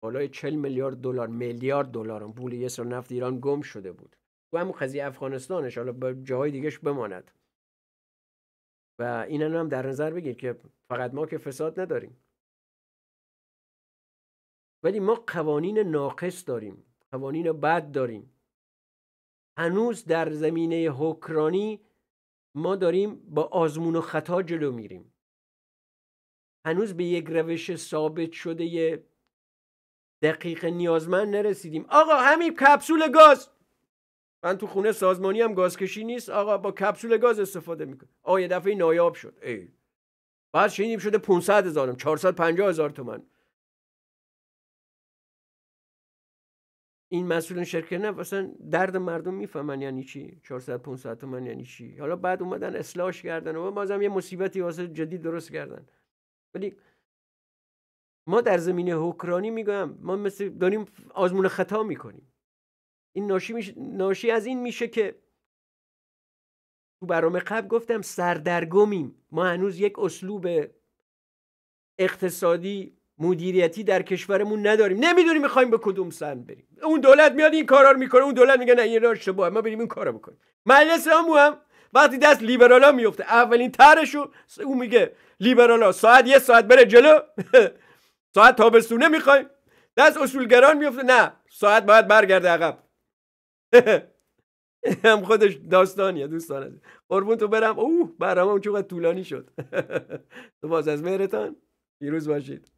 بالای 40 میلیارد دلار میلیارد دلار پول یه سر نفت ایران گم شده بود تو همون قضیه افغانستانش حالا به جاهای دیگهش بماند و این هم در نظر بگیر که فقط ما که فساد نداریم ولی ما قوانین ناقص داریم قوانین بد داریم هنوز در زمینه حکرانی ما داریم با آزمون و خطا جلو میریم هنوز به یک روش ثابت شده دقیق نیازمند نرسیدیم آقا همین کپسول گاز من تو خونه سازمانی هم کشی نیست آقا با کپسول گاز استفاده میکنه آقا یه دفعه نایاب شد ای بعد شنیدیم شده 500 هزارم 450 هزار تومن این مسئولین شرکت نه اصلا درد مردم میفهمن یعنی چی 400 500 تومن یعنی چی حالا بعد اومدن اصلاحش کردن و بازم یه مصیبتی واسه جدید درست کردن ولی ما در زمینه حکرانی میگم ما مثل داریم آزمون خطا میکنیم این ناشی, میشه، ناشی از این میشه که تو برنامه قبل گفتم سردرگمیم ما هنوز یک اسلوب اقتصادی مدیریتی در کشورمون نداریم نمیدونیم میخوایم به کدوم سمت بریم اون دولت میاد این کارا رو میکنه اون دولت میگه نه این راه اشتباهه ما بریم این کارا بکنیم مجلس هم, هم وقتی دست لیبرالا میفته اولین ترشو اون میگه لیبرالا ساعت یه ساعت بره جلو [laughs] ساعت تابستونه میخوایم دست اصولگران میفته نه ساعت باید برگرده عقب [laughs] هم خودش داستانیه دوستان قربون تو برم اوه برنامه چقدر طولانی شد [laughs] تو باز از مهرتان پیروز باشید